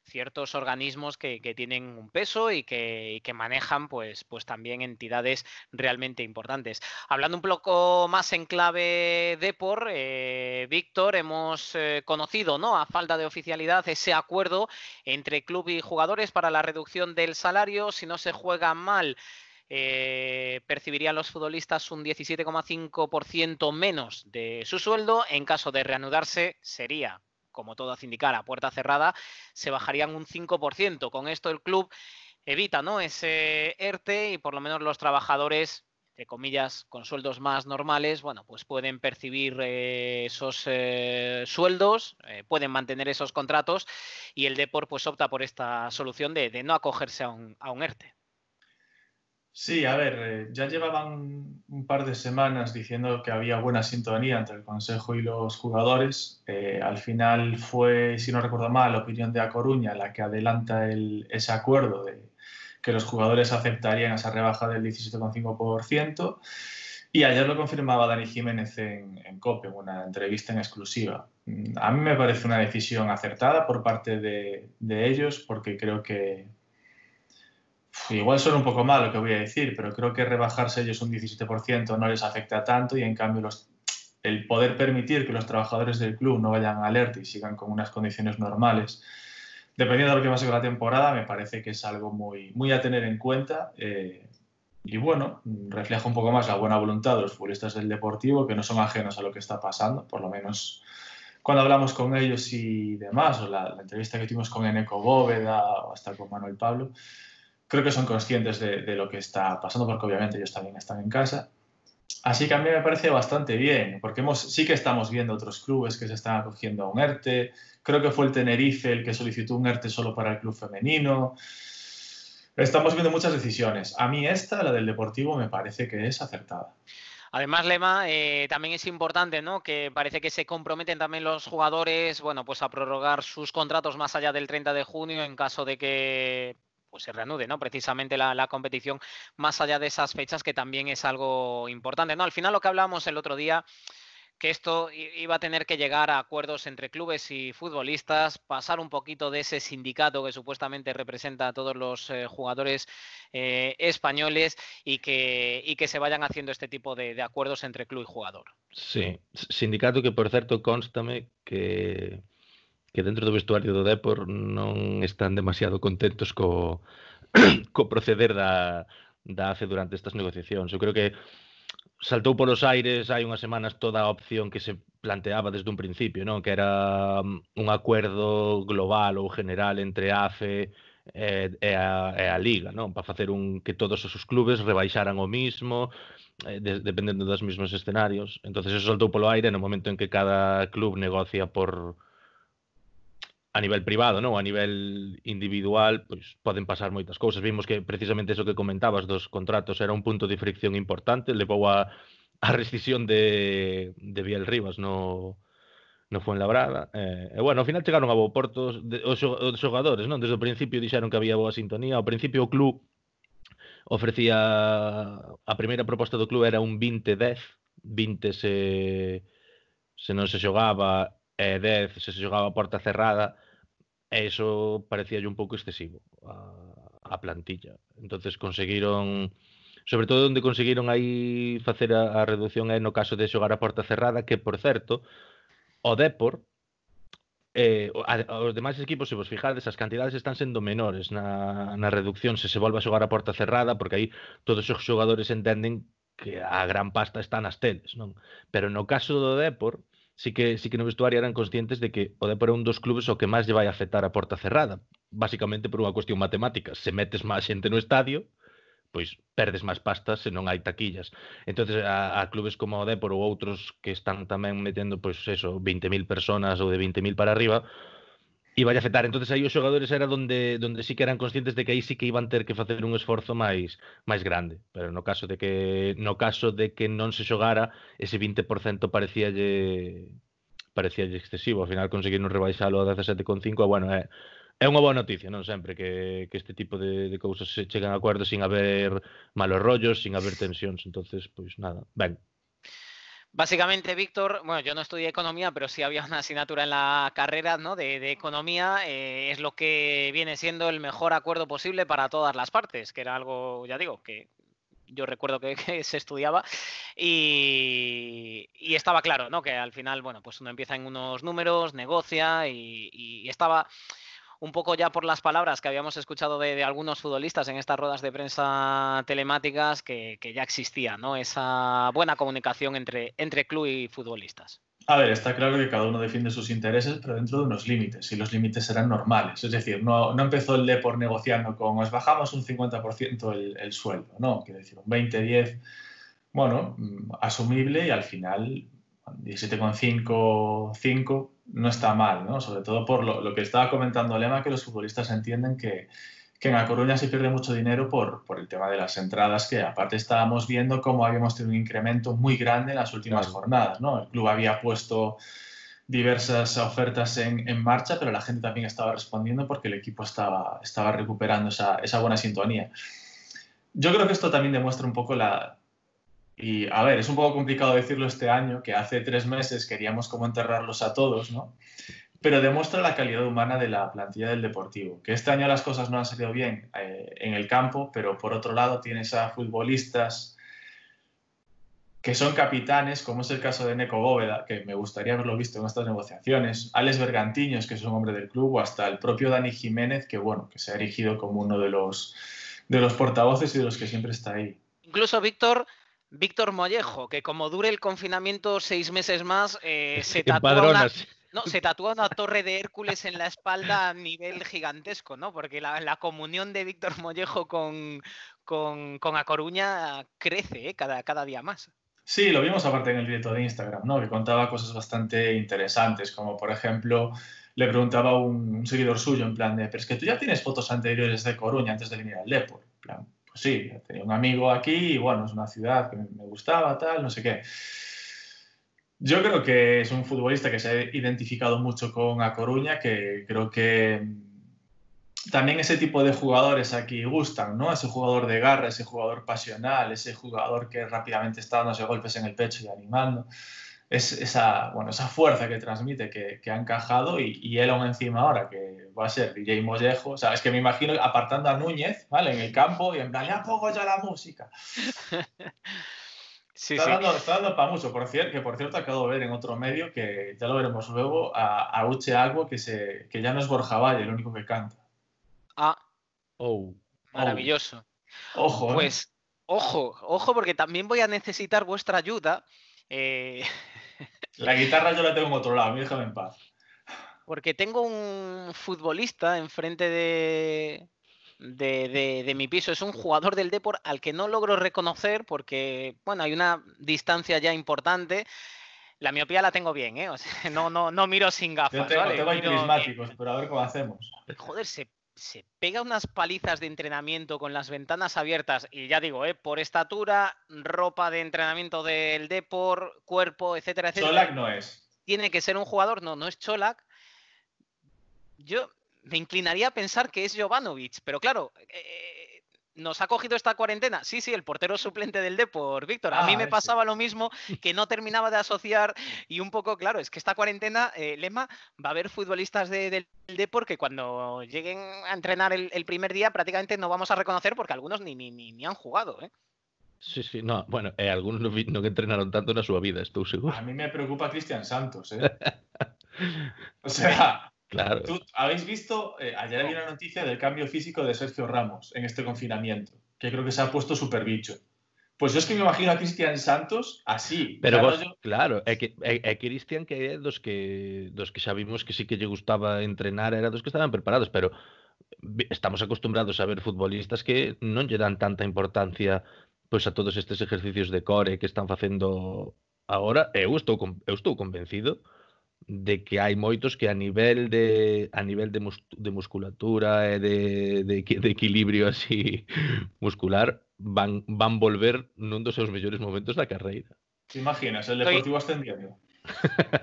ciertos organismos que, tienen un peso y que, manejan pues, pues también entidades realmente importantes. Hablando un poco más en clave Depor, eh, Víctor, hemos eh, conocido, ¿no? A falta de oficialidad, ese acuerdo entre club y jugadores para la reducción del salario. Si no se juega mal, eh, percibirían los futbolistas un 17,5% menos de su sueldo. En caso de reanudarse, sería como todo hace indicar, a puerta cerrada, se bajarían un 5%. Con esto el club evita ¿no? ese ERTE y por lo menos los trabajadores entre comillas, con sueldos más normales, bueno, pues pueden percibir eh, esos eh, sueldos, eh, pueden mantener esos contratos y el Deport pues opta por esta solución de, no acogerse a a un ERTE. Sí, a ver, eh, ya llevaban un par de semanas diciendo que había buena sintonía entre el Consejo y los jugadores. Eh, al final fue, si no recuerdo mal, la opinión de A Coruña la que adelanta ese acuerdo de que los jugadores aceptarían esa rebaja del 17,5%. Y ayer lo confirmaba Dani Jiménez en, COPE, en una entrevista en exclusiva. Mm, a mí me parece una decisión acertada por parte de ellos porque creo que Igual son un poco mal lo que voy a decir, pero creo que rebajarse ellos un 17% no les afecta tanto y en cambio los, el poder permitir que los trabajadores del club no vayan alerta y sigan con unas condiciones normales, dependiendo de lo que pase con la temporada, me parece que es algo muy, muy a tener en cuenta. Eh, y bueno, refleja un poco más la buena voluntad de los futbolistas del Deportivo, que no son ajenos a lo que está pasando, por lo menos cuando hablamos con ellos y demás, o la, la entrevista que tuvimos con Eneco Bóveda o hasta con Manuel Pablo, creo que son conscientes de, lo que está pasando, porque obviamente ellos también están en casa. Así que a mí me parece bastante bien, porque sí que estamos viendo otros clubes que se están acogiendo a un ERTE. Creo que fue el Tenerife el que solicitó un ERTE solo para el club femenino. Estamos viendo muchas decisiones. A mí esta, la del Deportivo, me parece que es acertada. Además, Lema, eh, también es importante, ¿no? Que parece que se comprometen también los jugadores, bueno, pues a prorrogar sus contratos más allá del 30 de junio en caso de que pues se reanude, ¿no? Precisamente la, competición más allá de esas fechas, que también es algo importante, ¿no? Al final lo que hablábamos el otro día, que esto iba a tener que llegar a acuerdos entre clubes y futbolistas, pasar un poquito de ese sindicato que supuestamente representa a todos los eh, jugadores eh, españoles y que, que se vayan haciendo este tipo de, de acuerdos entre club y jugador. Sí, sindicato que por cierto constame que que dentro do vestuario do Depor non están demasiado contentos co, co proceder da, da ACE durante estas negociacións. Eu creo que saltou polos aires hai unhas semanas toda a opción que se planteaba desde un principio, non? que era mm, un acuerdo global ou general entre a e, e, a, e a Liga, non? para facer un que todos os clubes rebaixaran o mismo, eh, de, dependendo dos mesmos escenarios. entonces eso saltou polo aire no momento en que cada club negocia por a nivel privado, non? A nivel individual, pois poden pasar moitas cousas. Vimos que precisamente eso que comentabas dos contratos era un punto de fricción importante, levou a a rescisión de de Biel Rivas no no foi en Labrada. Eh, e bueno, ao final chegaron a bo porto de, os, os xogadores, non? Desde o principio dixeron que había boa sintonía, ao principio o club ofrecía a primeira proposta do club era un 20-10, 20 se se non se xogaba e 10 se se xogaba a porta cerrada, e iso parecía un pouco excesivo a, a plantilla. entonces conseguiron sobre todo onde conseguiron aí facer a, a reducción é no caso de xogar a porta cerrada, que por certo, o Depor eh, a, os demais equipos, se vos fijades, as cantidades están sendo menores na, na reducción se se volve a xogar a porta cerrada, porque aí todos os xogadores entenden que a gran pasta está nas teles, non? Pero no caso do Depor, sí que sí que no vestuario eran conscientes de que o Dépor é un dos clubes o que máis lle vai afectar a porta cerrada, basicamente por unha cuestión matemática. Se metes máis xente no estadio, pois perdes máis pastas se non hai taquillas. Entonces a, a clubes como o Depor ou outros que están tamén metendo pois eso, 20.000 personas ou de 20.000 para arriba, e a afectar. Entonces aí os xogadores era donde donde sí que eran conscientes de que aí sí que iban ter que facer un esforzo máis máis grande, pero no caso de que no caso de que non se xogara ese 20% parecíalle parecíalle excesivo, ao final conseguiron rebaixalo a 17,5, bueno, é é unha boa noticia, non sempre que, que este tipo de, de cousas se chegan a acordo sin haber malos rollos, sin haber tensións, entonces, pois nada, ben, Básicamente, Víctor, bueno, yo no estudié economía, pero sí había una asignatura en la carrera ¿no? de, economía, eh, es lo que viene siendo el mejor acuerdo posible para todas las partes, que era algo, ya digo, que yo recuerdo que, se estudiaba y, estaba claro, ¿no? Que al final, bueno, pues uno empieza en unos números, negocia y estaba un poco ya por las palabras que habíamos escuchado de, algunos futbolistas en estas ruedas de prensa telemáticas que, ya existía, ¿no? Esa buena comunicación entre, entre club y futbolistas. A ver, está claro que cada uno defiende sus intereses, pero dentro de unos límites, y los límites eran normales. Es decir, no, no empezó el Depor negociando con os bajamos un 50% el, sueldo, no, quiero decir, un 20, 10, bueno, mm, asumible y al final 17,5, 5, no está mal, ¿no? Sobre todo por lo, que estaba comentando Lema, que los futbolistas entienden que, en la Coruña se pierde mucho dinero por, por, el tema de las entradas, que aparte estábamos viendo cómo habíamos tenido un incremento muy grande en las últimas jornadas, El club había puesto diversas ofertas en, marcha, pero la gente también estaba respondiendo porque el equipo estaba, estaba recuperando esa buena sintonía. Yo creo que esto también demuestra un poco la, y a ver, es un poco complicado decirlo este año, que hace tres meses queríamos como enterrarlos a todos, ¿no? Pero demuestra la calidad humana de la plantilla del Deportivo, que este año las cosas no han salido bien eh, en el campo, pero por otro lado tienes a futbolistas que son capitanes, como es el caso de Neko Bóveda, que me gustaría haberlo visto en estas negociaciones, Alex Bergantiños, que es un hombre del club, o hasta el propio Dani Jiménez, que bueno, que se ha erigido como uno de los, de los portavoces y de los que siempre está ahí. Incluso, Víctor, Víctor Mollejo, que como dure el confinamiento seis meses más, eh, se, tatúa una, no, se una torre de Hércules en la espalda a nivel gigantesco, ¿no? Porque la, comunión de Víctor Mollejo con, con, A Coruña crece ¿eh? cada, cada día más. Sí, lo vimos aparte en el directo de Instagram, ¿no? Que contaba cosas bastante interesantes, como por ejemplo, le preguntaba a un, seguidor suyo en plan de, pero es que tú ya tienes fotos anteriores de Coruña antes de venir al Depor, plan, Sí, Tenía este, un amigo aquí y bueno, es una ciudad que me gustaba, tal, no sé qué. Yo creo que es un futbolista que se ha identificado mucho con A Coruña, que creo que mm, también ese tipo de jugadores aquí gustan, ¿no? Ese jugador de garra, ese jugador pasional, ese jugador que rápidamente está dándose golpes en el pecho y animando es esa, bueno, esa fuerza que transmite que, ha encajado y, y, él aún encima ahora que va a ser DJ Mollejo, o es que me imagino apartando a Núñez, ¿vale? En el campo y en plan, ya pongo ya la música. está, Dando, para mucho, por cierto, que por cierto acabo de ver en otro medio, que ya lo veremos luego, a, a Uche Agua, que, se, ya no es Borja Valle, el único que canta. Ah, oh. maravilloso. Oh. Ojo. ¿eh? Pues, ojo, ojo, porque también voy a necesitar vuestra ayuda. Eh, la guitarra yo la tengo en otro lado, déjame en paz. Porque tengo un futbolista enfrente de, de, de, mi piso. Es un jugador del Depor al que no logro reconocer porque, bueno, hay una distancia ya importante. La miopía la tengo bien, ¿eh? no, no, no miro sin gafas. Yo tengo, ¿vale? tengo pero a ver cómo hacemos. Joder, se se pega unas palizas de entrenamiento con las ventanas abiertas y ya digo, eh, por estatura, ropa de entrenamiento del Depor, cuerpo, etcétera, etcétera. Cholak no es. Tiene que ser un jugador, no, no es Cholak. Yo me inclinaría a pensar que es Jovanovic, pero claro, eh, ¿Nos ha cogido esta cuarentena? Sí, sí, el portero suplente del Depor, Víctor. A ah, mí me pasaba lo mismo, que no terminaba de asociar y un poco, claro, es que esta cuarentena, eh, Lema, va a haber futbolistas del Depor que cuando lleguen a entrenar el, primer día prácticamente no vamos a reconocer porque algunos ni, ni, ni, han jugado. ¿eh? Sí, sí, no, bueno, eh, algunos no, que entrenaron tanto en su vida, estoy seguro. A mí me preocupa Cristian Santos, ¿eh? o sea, Claro. ¿Tú habéis visto, eh, ayer había una noticia del cambio físico de Sergio Ramos en este confinamiento, que creo que se ha puesto súper bicho. Pues yo es que me imagino a Cristian Santos así. Pero claro, es que, eh, eh, Cristian que los dos que dos que que sí que le gustaba entrenar, era dos que estaban preparados, pero estamos acostumbrados a ver futbolistas que no le dan tanta importancia pues a todos estos ejercicios de core que están haciendo ahora, Eu estou convencido de que hay moitos que a nivel de a nivel de, musculatura e de, equilibrio así muscular van van volver uno de seus mellores momentos la carreira. Te imaginas el Deportivo Estoy... ascendiendo.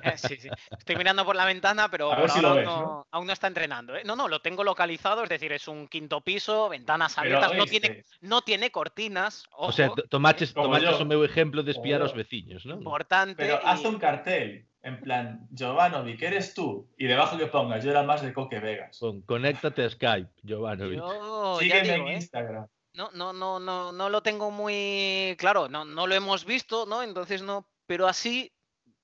Eh, sí, sí. Estoy mirando por la ventana, pero aún, no, está entrenando. ¿eh? No, no, lo tengo localizado, es decir, es un quinto piso, ventanas abiertas, no, tiene, eh, no tiene cortinas. o sea, toma es un ejemplo de espiar los oh. vecinos, ¿no? Importante. Pero haz un cartel, en plan, ¿qué eres tú. Y debajo que pongas, yo era más de Coque Vegas. conéctate a Skype, Giovanni. Sígueme en ¿eh? Instagram. No, no, no, no, no lo tengo muy claro, no, no lo hemos visto, ¿no? Entonces no, pero así,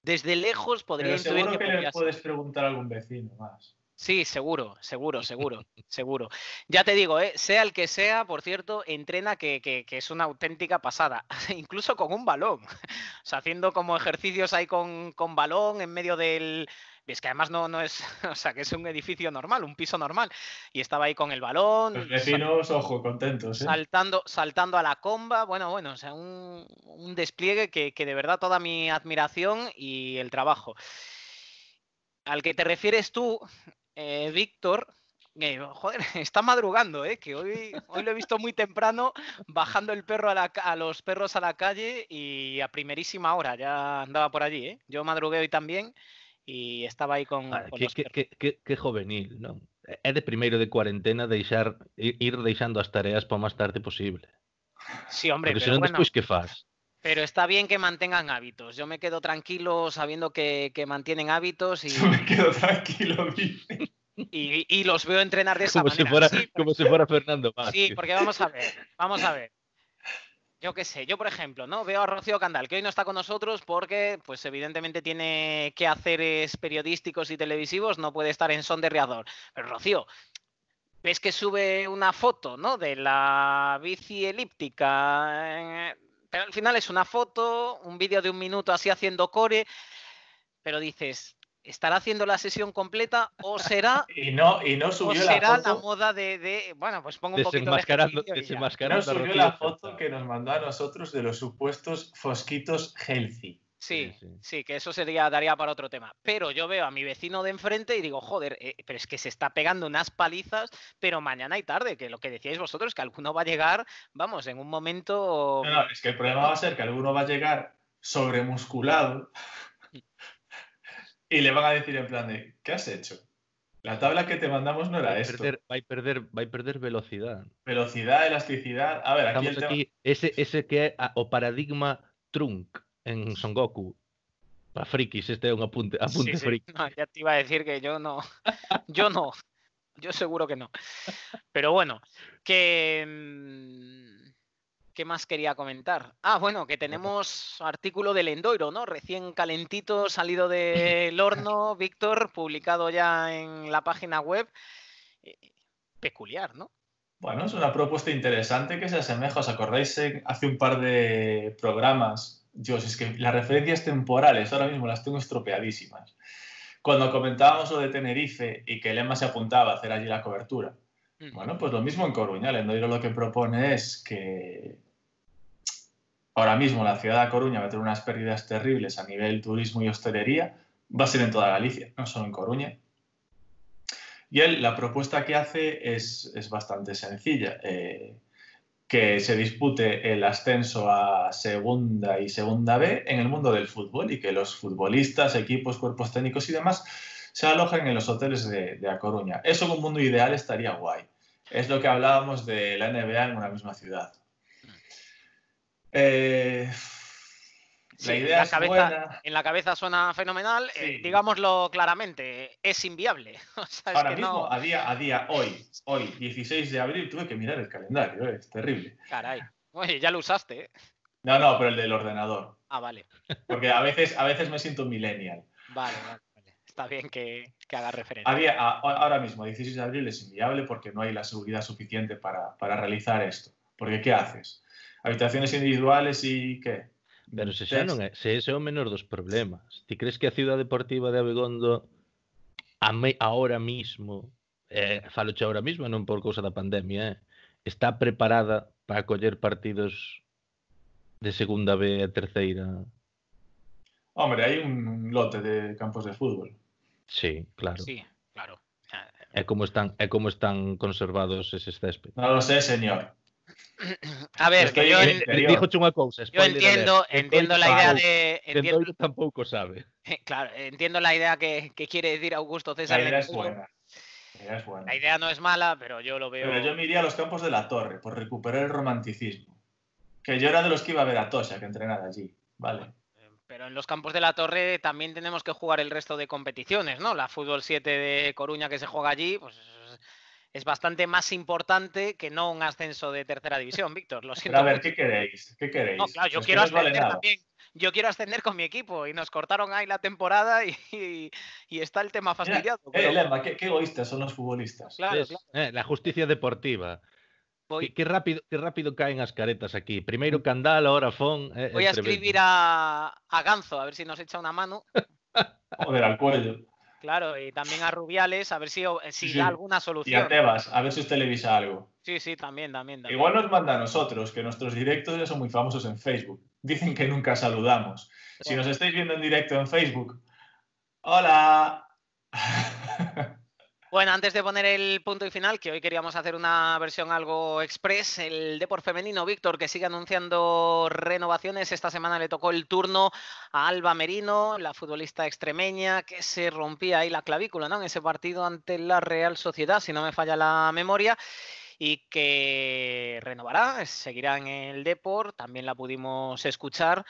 desde lejos podría Pero seguro que, puedes preguntar a algún vecino más. Sí, seguro, seguro, seguro, seguro. Ya te digo, eh, sea el que sea, por cierto, entrena que, es una auténtica pasada, incluso con un balón. O sea, haciendo como ejercicios ahí con, balón en medio del, es que además no, no es, o sea, que es un edificio normal, un piso normal. Y estaba ahí con el balón. Los vecinos, ojo, contentos. ¿eh? Saltando, saltando a la comba. Bueno, bueno, o sea, un, un despliegue que, que, de verdad toda mi admiración y el trabajo. Al que te refieres tú, eh, Víctor, joder, está madrugando, ¿eh? que hoy, hoy lo he visto muy temprano bajando el perro a, los perros a la calle y a primerísima hora ya andaba por allí. Eh. Yo madrugué hoy también y estaba ahí con. Ah, qué, los perros. Qué, juvenil, ¿no? Es de primero de cuarentena ir dejando las tareas para más tarde posible. Sí, hombre, Porque pero si no, después que pero está bien que mantengan hábitos. Yo me quedo tranquilo sabiendo que, mantienen hábitos y. Yo me quedo tranquilo, y, y, los veo entrenar de esa manera. como si fuera Fernando Vázquez. Sí, porque vamos a ver, vamos a ver. Yo qué sé, yo por ejemplo, ¿no? Veo a Rocío Candal, que hoy no está con nosotros porque, pues evidentemente tiene que haceres periodísticos y televisivos, no puede estar en son de riador. Pero Rocío, ves que sube una foto, ¿no? De la bici elíptica. Pero al final es una foto, un vídeo de un minuto así haciendo core, pero dices, ¿estará haciendo la sesión completa o será y no y no subió la, moda de, de, bueno pues pongo un poquito desenmascarando, de desenmascarando no subió la foto que nos mandó a nosotros de los supuestos fosquitos healthy Sí, sí, que eso sería, daría para otro tema. Pero yo veo a mi vecino de enfrente y digo, joder, eh, pero es que se está pegando unas palizas, pero mañana y tarde, que lo que decíais vosotros, que alguno va a llegar, vamos, en un momento. No, es que el problema va a ser que alguno va a llegar sobremusculado y le van a decir en plan de, ¿qué has hecho? La tabla que te mandamos no era esto. va, a perder, a perder velocidad. Velocidad, elasticidad. A ver, aquí, tema... ese, ese que o paradigma trunk en Son Goku. Para frikis, este es un apunte, apunte ya te iba a decir que yo no. Yo no. Yo seguro que no. Pero bueno, que. Mm, ¿Qué más quería comentar? Ah, bueno, que pues. tenemos artículo del Endoiro, ¿no? Recién calentito, salido del horno, Víctor, publicado ya en la página web. Eh, peculiar, ¿no? Bueno, es una propuesta interesante que se asemeja. ¿Os acordáis? Hace un par de programas Dios, es que las referencias temporales ahora mismo las tengo estropeadísimas. Cuando comentábamos lo de Tenerife y que el se apuntaba a hacer allí la cobertura, mm. bueno, pues lo mismo en Coruña. Lendoiro lo que propone es que ahora mismo la ciudad de Coruña va a tener unas pérdidas terribles a nivel turismo y hostelería, va a ser en toda Galicia, no solo en Coruña. Y él, la propuesta que hace es, bastante sencilla. Eh, que se dispute el ascenso a segunda y segunda B en el mundo del fútbol y que los futbolistas, equipos, cuerpos técnicos y demás se alojen en los hoteles de, A Coruña. Eso en un mundo ideal estaría guay. Es lo que hablábamos de la NBA en una misma ciudad. Mm. Eh, la idea en, la cabeza, en la cabeza suena fenomenal, eh, digámoslo claramente, es inviable. Ahora mismo, a, día, a día, hoy, hoy, 16 de abril, tuve que mirar el calendario, eh, es terrible. Caray, oye, ya lo usaste. Eh. No, no, pero el del ordenador. Ah, vale. Porque a veces, a veces me siento millennial. Vale, vale. Está bien que, haga referencia. ahora mismo, 16 de abril es inviable porque no hay la seguridad suficiente para, para realizar esto. Porque, ¿qué haces? Habitaciones individuales y qué? Pero mm, se xa non é, se ese é o menor dos problemas. Ti crees que a ciudad deportiva de Abegondo a me, ahora mismo, eh, falo xa ahora mismo, non por cousa da pandemia, eh, está preparada para acoller partidos de segunda B a terceira? Hombre, hai un lote de campos de fútbol. Sí, claro. Sí, claro. É ah, eh. como están, é como están conservados eses céspedes. Non lo sé, señor. A ver, que yo, entiendo, entiendo la idea de. Entiendo, tampoco sabe. Claro, entiendo la idea que, quiere decir Augusto César. La idea, es buena. la idea, no es mala, pero yo lo veo. Pero yo me iría a los campos de la torre por recuperar el romanticismo. Que yo era de los que iba a ver a Tosha que entrenaba allí. Vale. Pero en los campos de la torre también tenemos que jugar el resto de competiciones, ¿no? La Fútbol 7 de Coruña que se juega allí, pues es bastante más importante que no un ascenso de tercera división, Víctor. Lo siento. a ver, ¿qué queréis? ¿Qué queréis? No, claro, yo quiero ascender con mi equipo y nos cortaron ahí la temporada y, está el tema fastidiado. Eh, qué, egoístas son los futbolistas. Eh, la justicia deportiva. Qué, rápido, qué rápido caen las caretas aquí. Primero mm. Candal, ahora Fon. Eh, Voy a escribir a, a Ganzo, a ver si nos echa una mano. Joder, al cuello claro, y también a Rubiales, a ver si, eh, da alguna solución. Y a Tebas, a ver si usted le algo. Sí, sí, también, también, Igual nos manda a nosotros, que nuestros directos ya son muy famosos en Facebook. Dicen que nunca saludamos. Si nos estáis viendo en directo en Facebook, hola. Bueno, antes de poner el punto y final, que hoy queríamos hacer una versión algo express, el deporte femenino, Víctor, que sigue anunciando renovaciones. Esta semana le tocó el turno a Alba Merino, la futbolista extremeña, que se rompía ahí la clavícula, ¿no? En ese partido ante la Real Sociedad, si no me falla la memoria y que renovará, seguirá en el Deport, también la pudimos escuchar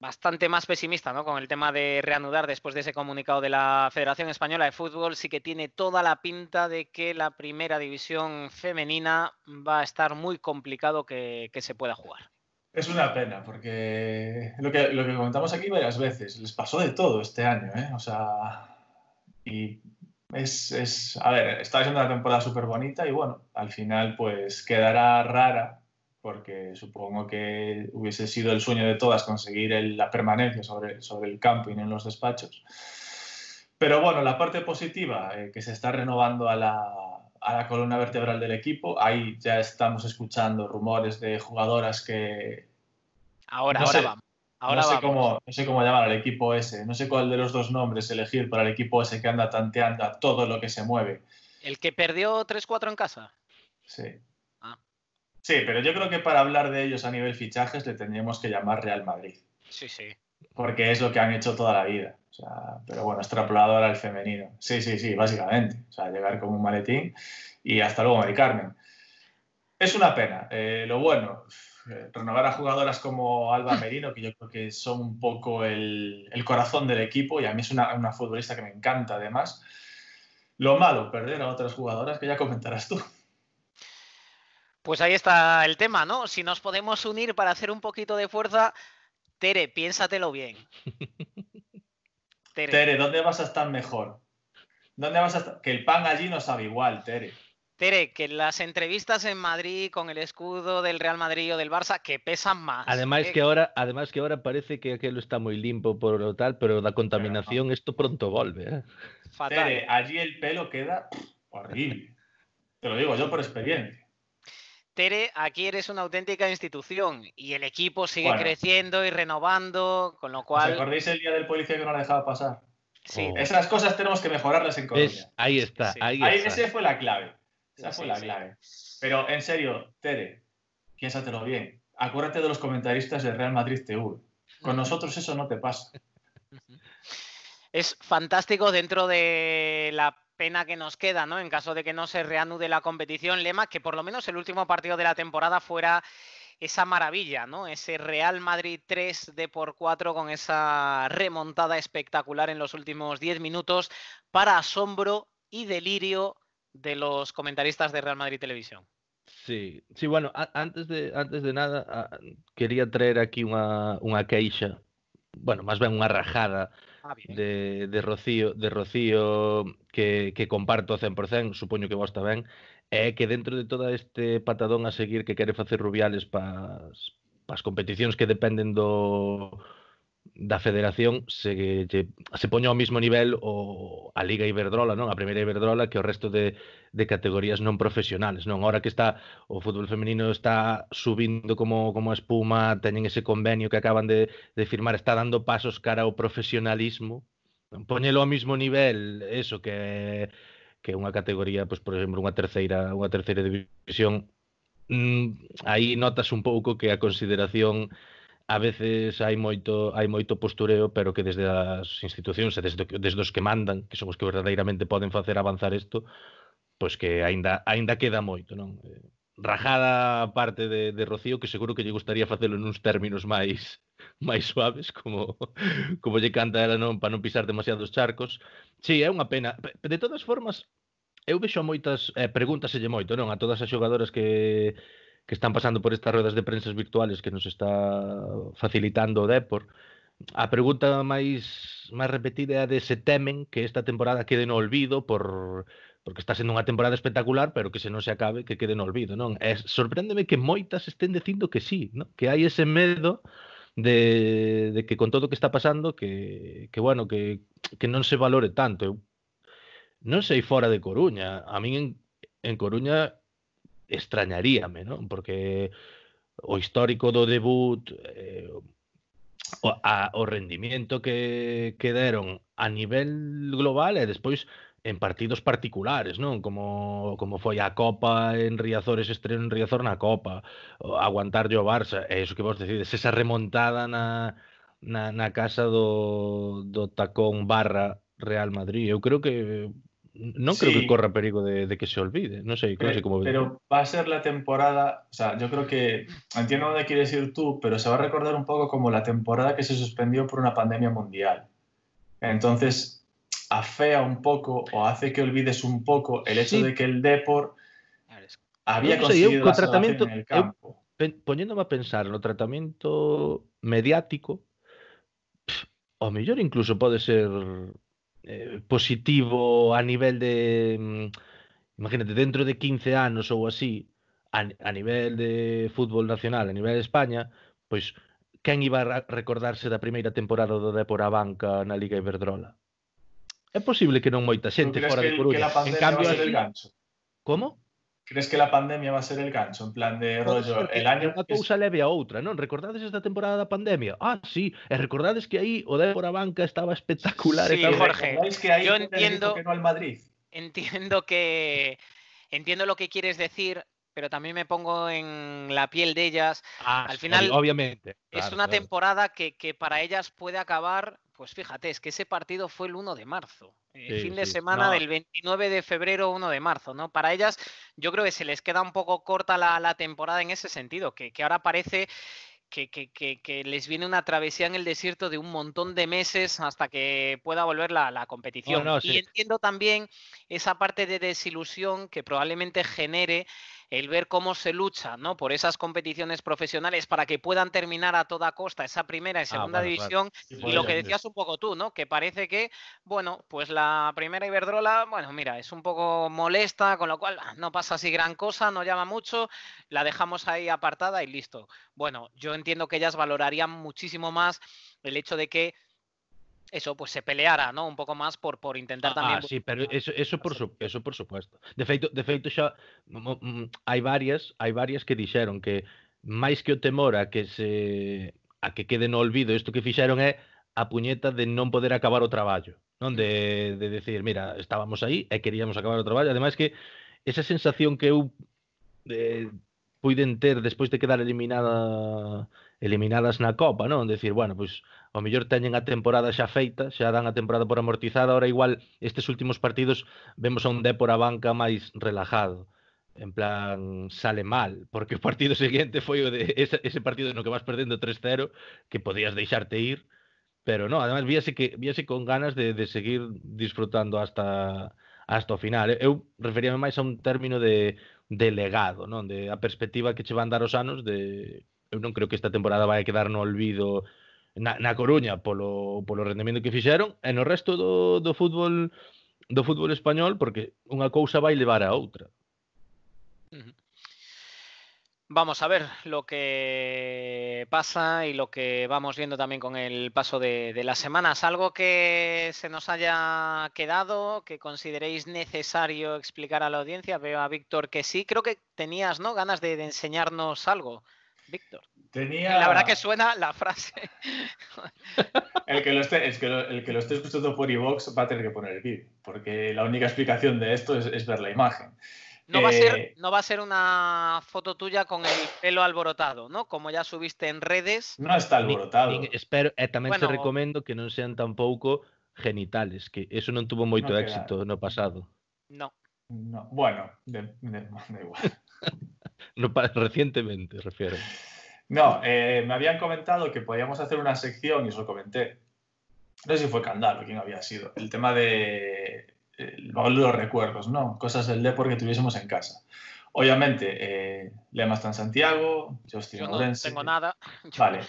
bastante más pesimista ¿no? con el tema de reanudar después de ese comunicado de la Federación Española de Fútbol, sí que tiene toda la pinta de que la primera división femenina va a estar muy complicado que, se pueda jugar. Es una pena, porque lo que, comentamos aquí varias veces, les pasó de todo este año, ¿eh? O sea, y es, es a ver, estaba siendo una temporada súper bonita y bueno, al final pues quedará rara porque supongo que hubiese sido el sueño de todas conseguir la permanencia sobre, sobre el camping en los despachos. Pero bueno, la parte positiva, eh, que se está renovando a la, columna vertebral del equipo, ahí ya estamos escuchando rumores de jugadoras que... Ahora, no ahora vamos. no, sé Cómo, no llamar al equipo ese, no sé cuál de los dos nombres elegir para el equipo ese que anda tanteando a todo lo que se mueve. ¿El que perdió 3-4 en casa? Sí. Sí, pero yo creo que para hablar de ellos a nivel fichajes le tendríamos que llamar Real Madrid. Sí, sí. Porque es lo que han hecho toda la vida. O sea, pero bueno, extrapolado al femenino. Sí, sí, sí, básicamente. O sea, llegar como un maletín y hasta luego, Mari Carmen. Es una pena. Eh, lo bueno, eh, renovar a jugadoras como Alba Merino, que yo creo que son un poco el, corazón del equipo y a mí es una futbolista que me encanta además. Lo malo, perder a otras jugadoras que ya comentarás tú. Pues ahí está el tema, ¿no? Si nos podemos unir para hacer un poquito de fuerza, Tere, piénsatelo bien. Tere, ¿dónde vas a estar mejor? ¿Dónde vas a estar? Que el pan allí no sabe igual, Tere. Tere, que las entrevistas en Madrid con el escudo del Real Madrid o del Barça que pesan más. Además ¿eh? que ahora, además que ahora parece que aquello está muy limpio por lo tal, pero la contaminación esto pronto vuelve. ¿eh? Tere, allí el pelo queda horrible. Te lo digo yo por experiencia. Tere, aquí eres una auténtica institución y el equipo sigue creciendo y renovando, con lo cual... el día del policía que no la dejaba pasar? Sí. Oh. Esas cosas tenemos que mejorarlas en Colombia. Ahí está, ahí, ahí Esa fue la clave. Esa fue la clave. Pero en serio, Tere, piénsatelo bien. Acuérdate de los comentaristas del Real Madrid TV. Con nosotros eso no te pasa. Es fantástico dentro de la pena que nos queda, ¿no? En caso de que no se reanude la competición, Lema, que por lo menos el último partido de la temporada fuera esa maravilla, ¿no? Ese Real Madrid 3 de por 4 con esa remontada espectacular en los últimos 10 minutos para asombro y delirio de los comentaristas de Real Madrid Televisión. Sí, sí, bueno, antes de, antes de nada, quería traer aquí una, una queixa, bueno, más bien una rajada Ah, de, de Rocío, de Rocío que, que comparto 100%, supoño que vos tamén, é que dentro de todo este patadón a seguir que quere facer Rubiales para pa as competicións que dependen do da Federación se, se poña ao mesmo nivel o, a Liga Iberdrola, non? A primeira Iberdrola que o resto de, de categorías non profesionales, non? Ahora que está o fútbol femenino está subindo como como espuma, teñen ese convenio que acaban de, de firmar, está dando pasos cara ao profesionalismo. Non? Poñelo ao mesmo nivel, eso que que unha categoría, pois por exemplo, unha terceira, unha terceira división, mm, aí notas un pouco que a consideración a veces hai moito hai moito postureo, pero que desde as institucións e desde, desde os que mandan, que son os que verdadeiramente poden facer avanzar isto, pois que aínda aínda queda moito, non? Eh, rajada a parte de, de Rocío, que seguro que lle gustaría facelo en uns términos máis máis suaves, como como lle canta ela non para non pisar demasiados charcos. Si, sí, é unha pena. De todas formas, eu vexo moitas eh, preguntas lle moito, non? A todas as xogadoras que que están pasando por estas rodas de prensas virtuales que nos está facilitando o Depor, a pregunta máis máis repetida é de se temen que esta temporada quede no olvido por porque está sendo unha temporada espectacular, pero que se non se acabe, que quede no olvido, non? É, sorpréndeme que moitas estén dicindo que sí, non? que hai ese medo de, de que con todo o que está pasando que, que bueno, que, que non se valore tanto. Eu non sei fora de Coruña, a min en, en Coruña extrañaríame, non? Porque o histórico do debut eh, o, a, o rendimiento que, que deron a nivel global e despois en partidos particulares, non? Como como foi a Copa en ese estreno en Riazor na Copa, aguantar o Barça, é iso que vos decides, esa remontada na, na, na casa do, do tacón barra Real Madrid. Eu creo que no creo que corra peligro de, que se olvide. No sé, pero, eh, Pero va a ser la temporada. O sea, yo creo que. Entiendo dónde quieres ir tú, pero se va a recordar un poco como la temporada que se suspendió por una pandemia mundial. Entonces, afea un poco o hace que olvides un poco el hecho de que el Depor había conseguido en el campo. poniéndome a pensar en el tratamiento mediático, o mejor incluso puede ser eh, positivo a nivel de... Mm, imagínate, dentro de 15 anos ou así, a, a nivel de fútbol nacional, a nivel de España, pois quen iba a recordarse da primeira temporada do Depor a banca na Liga Iberdrola? É posible que non moita xente fora de Coruña. En cambio, así... Como? ¿Crees que la pandemia va a ser el gancho? En plan de rollo, el año... leve a otra, ¿no? ¿Recordáis esta temporada de pandemia? Ah, sí, eh, ¿Recordáis que que ahí por Banca estaba espectacular. Sí, Jorge, que ahí yo entiendo... Que al Madrid? Entiendo que... Entiendo lo que quieres decir, pero también me pongo en la piel de ellas. Ah, al final, obviamente. es una temporada que, que para ellas puede acabar pues fíjate, es que ese partido fue el 1 de marzo. el eh, fin de semana del 29 de febrero, 1 de marzo, ¿no? Para ellas yo creo que se les queda un poco corta la, temporada en ese sentido, que, ahora parece que, les viene una travesía en el desierto de un montón de meses hasta que pueda volver la, la competición. Y entiendo también esa parte de desilusión que probablemente genere el ver cómo se lucha ¿no? por esas competiciones profesionales para que puedan terminar a toda costa esa primera y ah, segunda división. y lo que decías un poco tú, ¿no? Que parece que, bueno, pues la primera Iberdrola, bueno, mira, es un poco molesta, con lo cual ah, no pasa así gran cosa, no llama mucho, la dejamos ahí apartada y listo. Bueno, yo entiendo que ellas valorarían muchísimo más el hecho de que eso, pues se peleara, ¿no? Un pouco máis por, por intentar tamén... Ah, ah sí, pero eso, eso, por, su, eso por supuesto. De feito, de feito xa mm, mm, mm, hai varias, hai varias que dixeron que máis que o temor a que se a que quede no olvido, isto que fixeron é a puñeta de non poder acabar o traballo, non de, de decir, mira, estábamos aí e queríamos acabar o traballo, ademais que esa sensación que eu eh, puiden ter despois de quedar eliminada eliminadas na Copa, non? Decir, bueno, pois o mellor teñen a temporada xa feita, xa dan a temporada por amortizada, ahora igual estes últimos partidos vemos a un Dépor a banca máis relajado en plan sale mal, porque o partido seguinte foi o de ese, ese partido no que vas perdendo 3-0, que podías deixarte ir, pero non, además víase que víase con ganas de, de seguir disfrutando hasta hasta o final. Eu referíame máis a un término de, de legado, non? De a perspectiva que che van dar os anos de No creo que esta temporada a quedar no olvido ...en la Coruña por polo rendimientos que fixeron ...en el resto de fútbol do fútbol español porque una cosa va a levar a otra. Vamos a ver lo que pasa y lo que vamos viendo también con el paso de, las semanas. Algo que se nos haya quedado, que consideréis necesario explicar a la audiencia. Veo a Víctor que sí. Creo que tenías ¿no? ganas de enseñarnos algo. Víctor. La verdad que suena la frase. el, que lo esté, escuchando por iBox va a tener que poner el vídeo, porque la única explicación de esto es, ver la imagen. No, va a ser, eh, no va a ser una foto tuya con el pelo alborotado, ¿no? Como ya subiste en redes. No está alborotado. Eh, también espero, te recomiendo que no sean tampoco genitales, que eso no tuvo mucho éxito éxito no pasado. No. no. Bueno, da igual. no, para, recientemente, refiero. No, eh, me habían comentado que podíamos hacer una sección, y eso comenté. No sé si fue Candado quién había sido. El tema de eh, los recuerdos, ¿no? Cosas del deporte que tuviésemos en casa. Obviamente, eh, está en Santiago, yo estoy no tengo nada. Vale.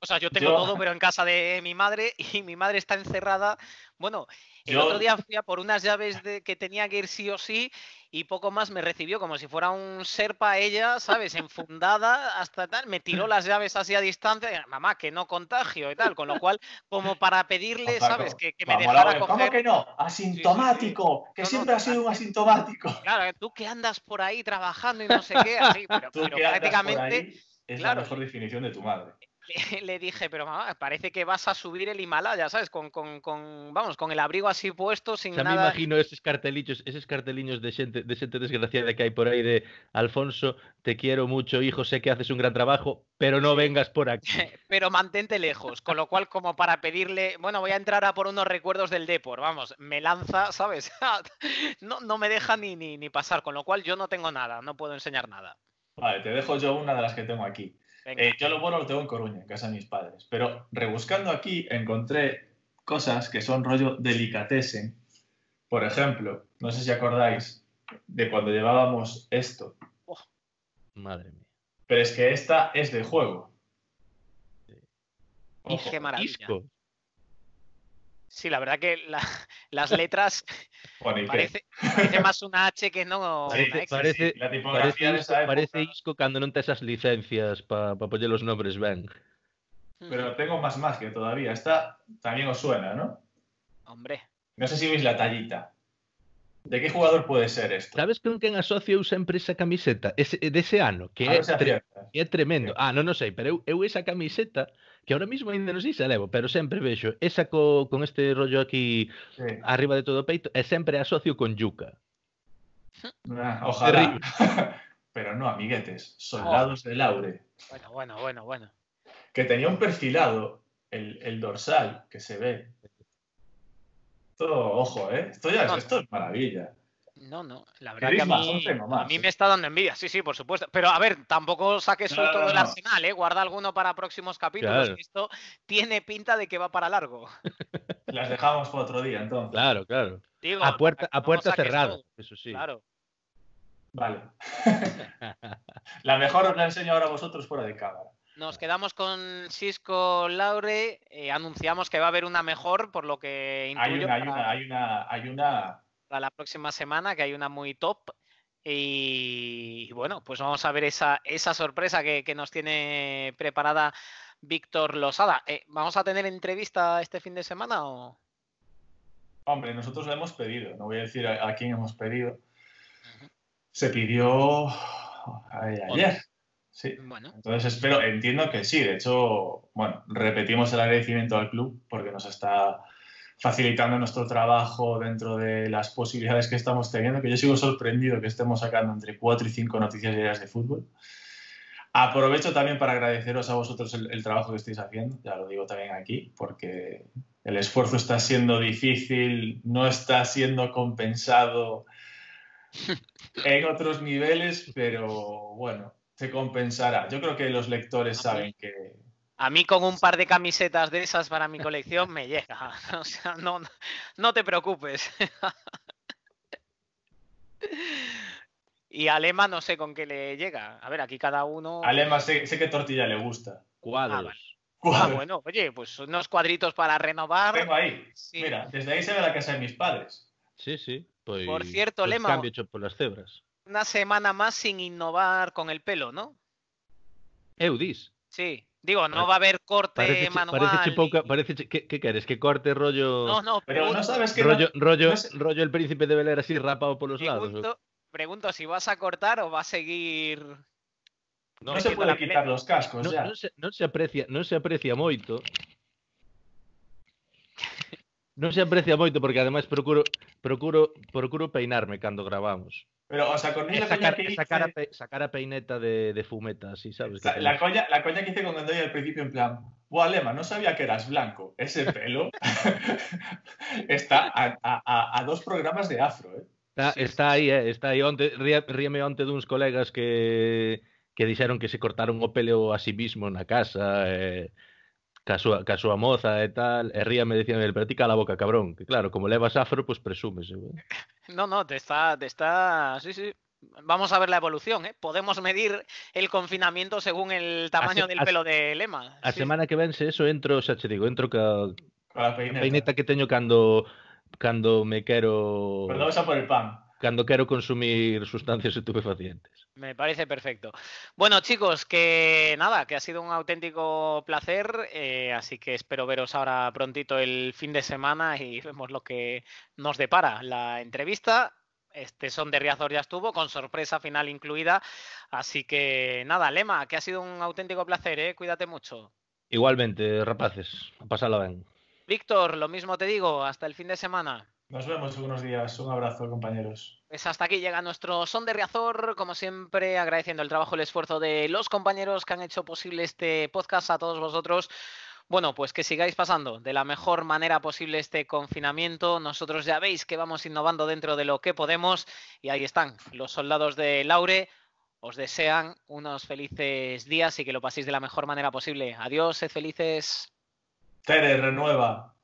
O sea, yo tengo todo, pero en casa de mi madre y mi madre está encerrada. Bueno, el otro día fui a por unas llaves que tenía que ir sí o sí y poco más me recibió como si fuera un serpa ella, ¿sabes? Enfundada hasta tal. Me tiró las llaves así a distancia. Mamá, que no contagio y tal. Con lo cual, como para pedirle, ¿sabes? Que, me dejara coger. ¿Cómo que no? Asintomático. Que siempre ha sido un asintomático. Claro, tú que andas por ahí trabajando y no sé qué, así. Pero, prácticamente. es la mejor definición de tu madre le, dije, pero parece que vas a subir el Himalaya, ¿sabes? Con, vamos, con el abrigo así puesto, sin nada. sea, me imagino esos cartelillos, esos carteliños de gente, desgraciada que hay por ahí de Alfonso, te quiero mucho, hijo, sé que haces un gran trabajo, pero no vengas por aquí. pero mantente lejos, con lo cual como para pedirle, bueno, voy a entrar a por unos recuerdos del Depor, vamos, me lanza, ¿sabes? no, no me deja ni, ni, ni pasar, con lo cual yo no tengo nada, no puedo enseñar nada. Vale, te dejo yo una de las que tengo aquí. Eh, yo lo bueno lo tengo en Coruña, en casa de mis padres. Pero rebuscando aquí encontré cosas que son rollo delicatessen. Por ejemplo, no sé si acordáis de cuando llevábamos esto. madre mía. Pero es que esta es de juego. qué maravilla. Sí, la verdad que las letras parece, más una H que no Parece, la parece, parece Isco cuando no te esas licencias para apoyar poner los nombres Bang. Hmm. Pero tengo más más que todavía. Esta también os suena, ¿no? Hombre. No sé si veis la tallita. ¿De qué jugador puede ser esto? ¿Sabes con quién asocio esa camiseta? de ese ano, que, ah, es tremendo. Ah, no, no sé. pero esa camiseta que ahora mismo ainda non sei se pero siempre vexo esa con este rollo aquí arriba de todo peito es siempre asocio con yuca. Ah, ojalá. pero no, amiguetes, soldados de laure. Bueno, bueno, bueno, bueno. Que tenía un perfilado, el, dorsal que se ve. Todo, ojo, ¿eh? Esto esto es maravilla. No, no, la verdad que a mí, me está dando envidia, sí, sí, por supuesto. Pero a ver, tampoco saques no, todo el arsenal, ¿eh? Guarda alguno para próximos capítulos. Esto tiene pinta de que va para largo. Las dejamos para otro día, entonces. Claro, claro. a puerta, a puerta cerrada, eso sí. Claro. Vale. la mejor os la enseño ahora vosotros fuera de cámara. Nos quedamos con Cisco Laure. Eh, anunciamos que va a haber una mejor, por lo que. Hay hay hay una, hay una para la próxima semana, que hay una muy top. Y, bueno, pues vamos a ver esa, esa sorpresa que, nos tiene preparada Víctor Losada. Eh, ¿Vamos a tener entrevista este fin de semana o...? Hombre, nosotros la hemos pedido, no voy a decir a, quién hemos pedido. Se pidió ayer. Sí. Entonces espero, entiendo que sí. De hecho, bueno, repetimos el agradecimiento al club porque nos está facilitando nuestro trabajo dentro de las posibilidades que estamos teniendo, que yo sigo sorprendido que estemos sacando entre cuatro y cinco noticias diarias de fútbol. Aprovecho también para agradeceros a vosotros el, trabajo que estáis haciendo, ya lo digo también aquí, porque el esfuerzo está siendo difícil, no está siendo compensado en otros niveles, pero bueno, se compensará. Yo creo que los lectores saben que, a mí con un par de camisetas de esas para mi colección me llega. O sea, no, te preocupes. Y Lema no sé con qué le llega. A ver, aquí cada uno. Alema sé, sé qué tortilla le gusta. Cuadros. Ah, ah, bueno, oye, pues unos cuadritos para renovar. Tengo ahí. Mira, desde ahí se ve la casa de mis padres. Sí, sí. Pues, por cierto, pues, Lema. Cambio hecho por las cebras. Una semana más sin innovar con el pelo, ¿no? Eudis. Sí. Digo, no va a haber corte parece, manual. Parece ¿Qué, quieres? ¿Que corte rollo? No, no, pero, no sabes que rollo, rollo, el príncipe de Bel así rapado por los lados. Pregunto si vas a cortar o va a seguir No, se puede quitar los cascos no, ya. No se, aprecia, no se aprecia moito, no se aprecia mucho, porque además procuro procuro procuro peinarme cuando grabamos. Pero o sea, con esa sacar, a sacar a peineta de, de fumeta, así sabes. La, coña, la que hice con ahí al principio en plan, Buah, no sabía que eras blanco. Ese pelo está a, dos programas de afro, eh. Está, ahí, eh, está ahí aí, eh? está aí ríeme colegas que que dijeron que se cortaron o pelo a sí mismo en la casa, eh, Caso a e tal, Herría me el, pero la boca, cabrón, que claro, como levas afro, pues presumes. No, no, te está, te está, sí, sí, Vamos a ver la evolución, ¿eh? Podemos medir el confinamiento según el tamaño del pelo de Lema. A semana que vence eso entro, sea, te digo, entro con la peineta. que tengo cuando me quiero... Perdón, vas a por el pan cuando quiero consumir sustancias estupefacientes. Me parece perfecto. Bueno, chicos, que nada, que ha sido un auténtico placer, eh, así que espero veros ahora prontito el fin de semana y vemos lo que nos depara la entrevista. Este son de Riazor ya estuvo, con sorpresa final incluida. Así que nada, Lema, que ha sido un auténtico placer, eh, cuídate mucho. Igualmente, rapaces, pasadla bien. Víctor, lo mismo te digo, hasta el fin de semana. Nos vemos en unos días. Un abrazo, compañeros. Pues hasta aquí llega nuestro son de Riazor. Como siempre, agradeciendo el trabajo y el esfuerzo de los compañeros que han hecho posible este podcast a todos vosotros. Bueno, pues que sigáis pasando de la mejor manera posible este confinamiento. Nosotros ya veis que vamos innovando dentro de lo que podemos y ahí están los soldados de Laure. Os desean unos felices días y que lo paséis de la mejor manera posible. Adiós, sed felices. Tere, renueva.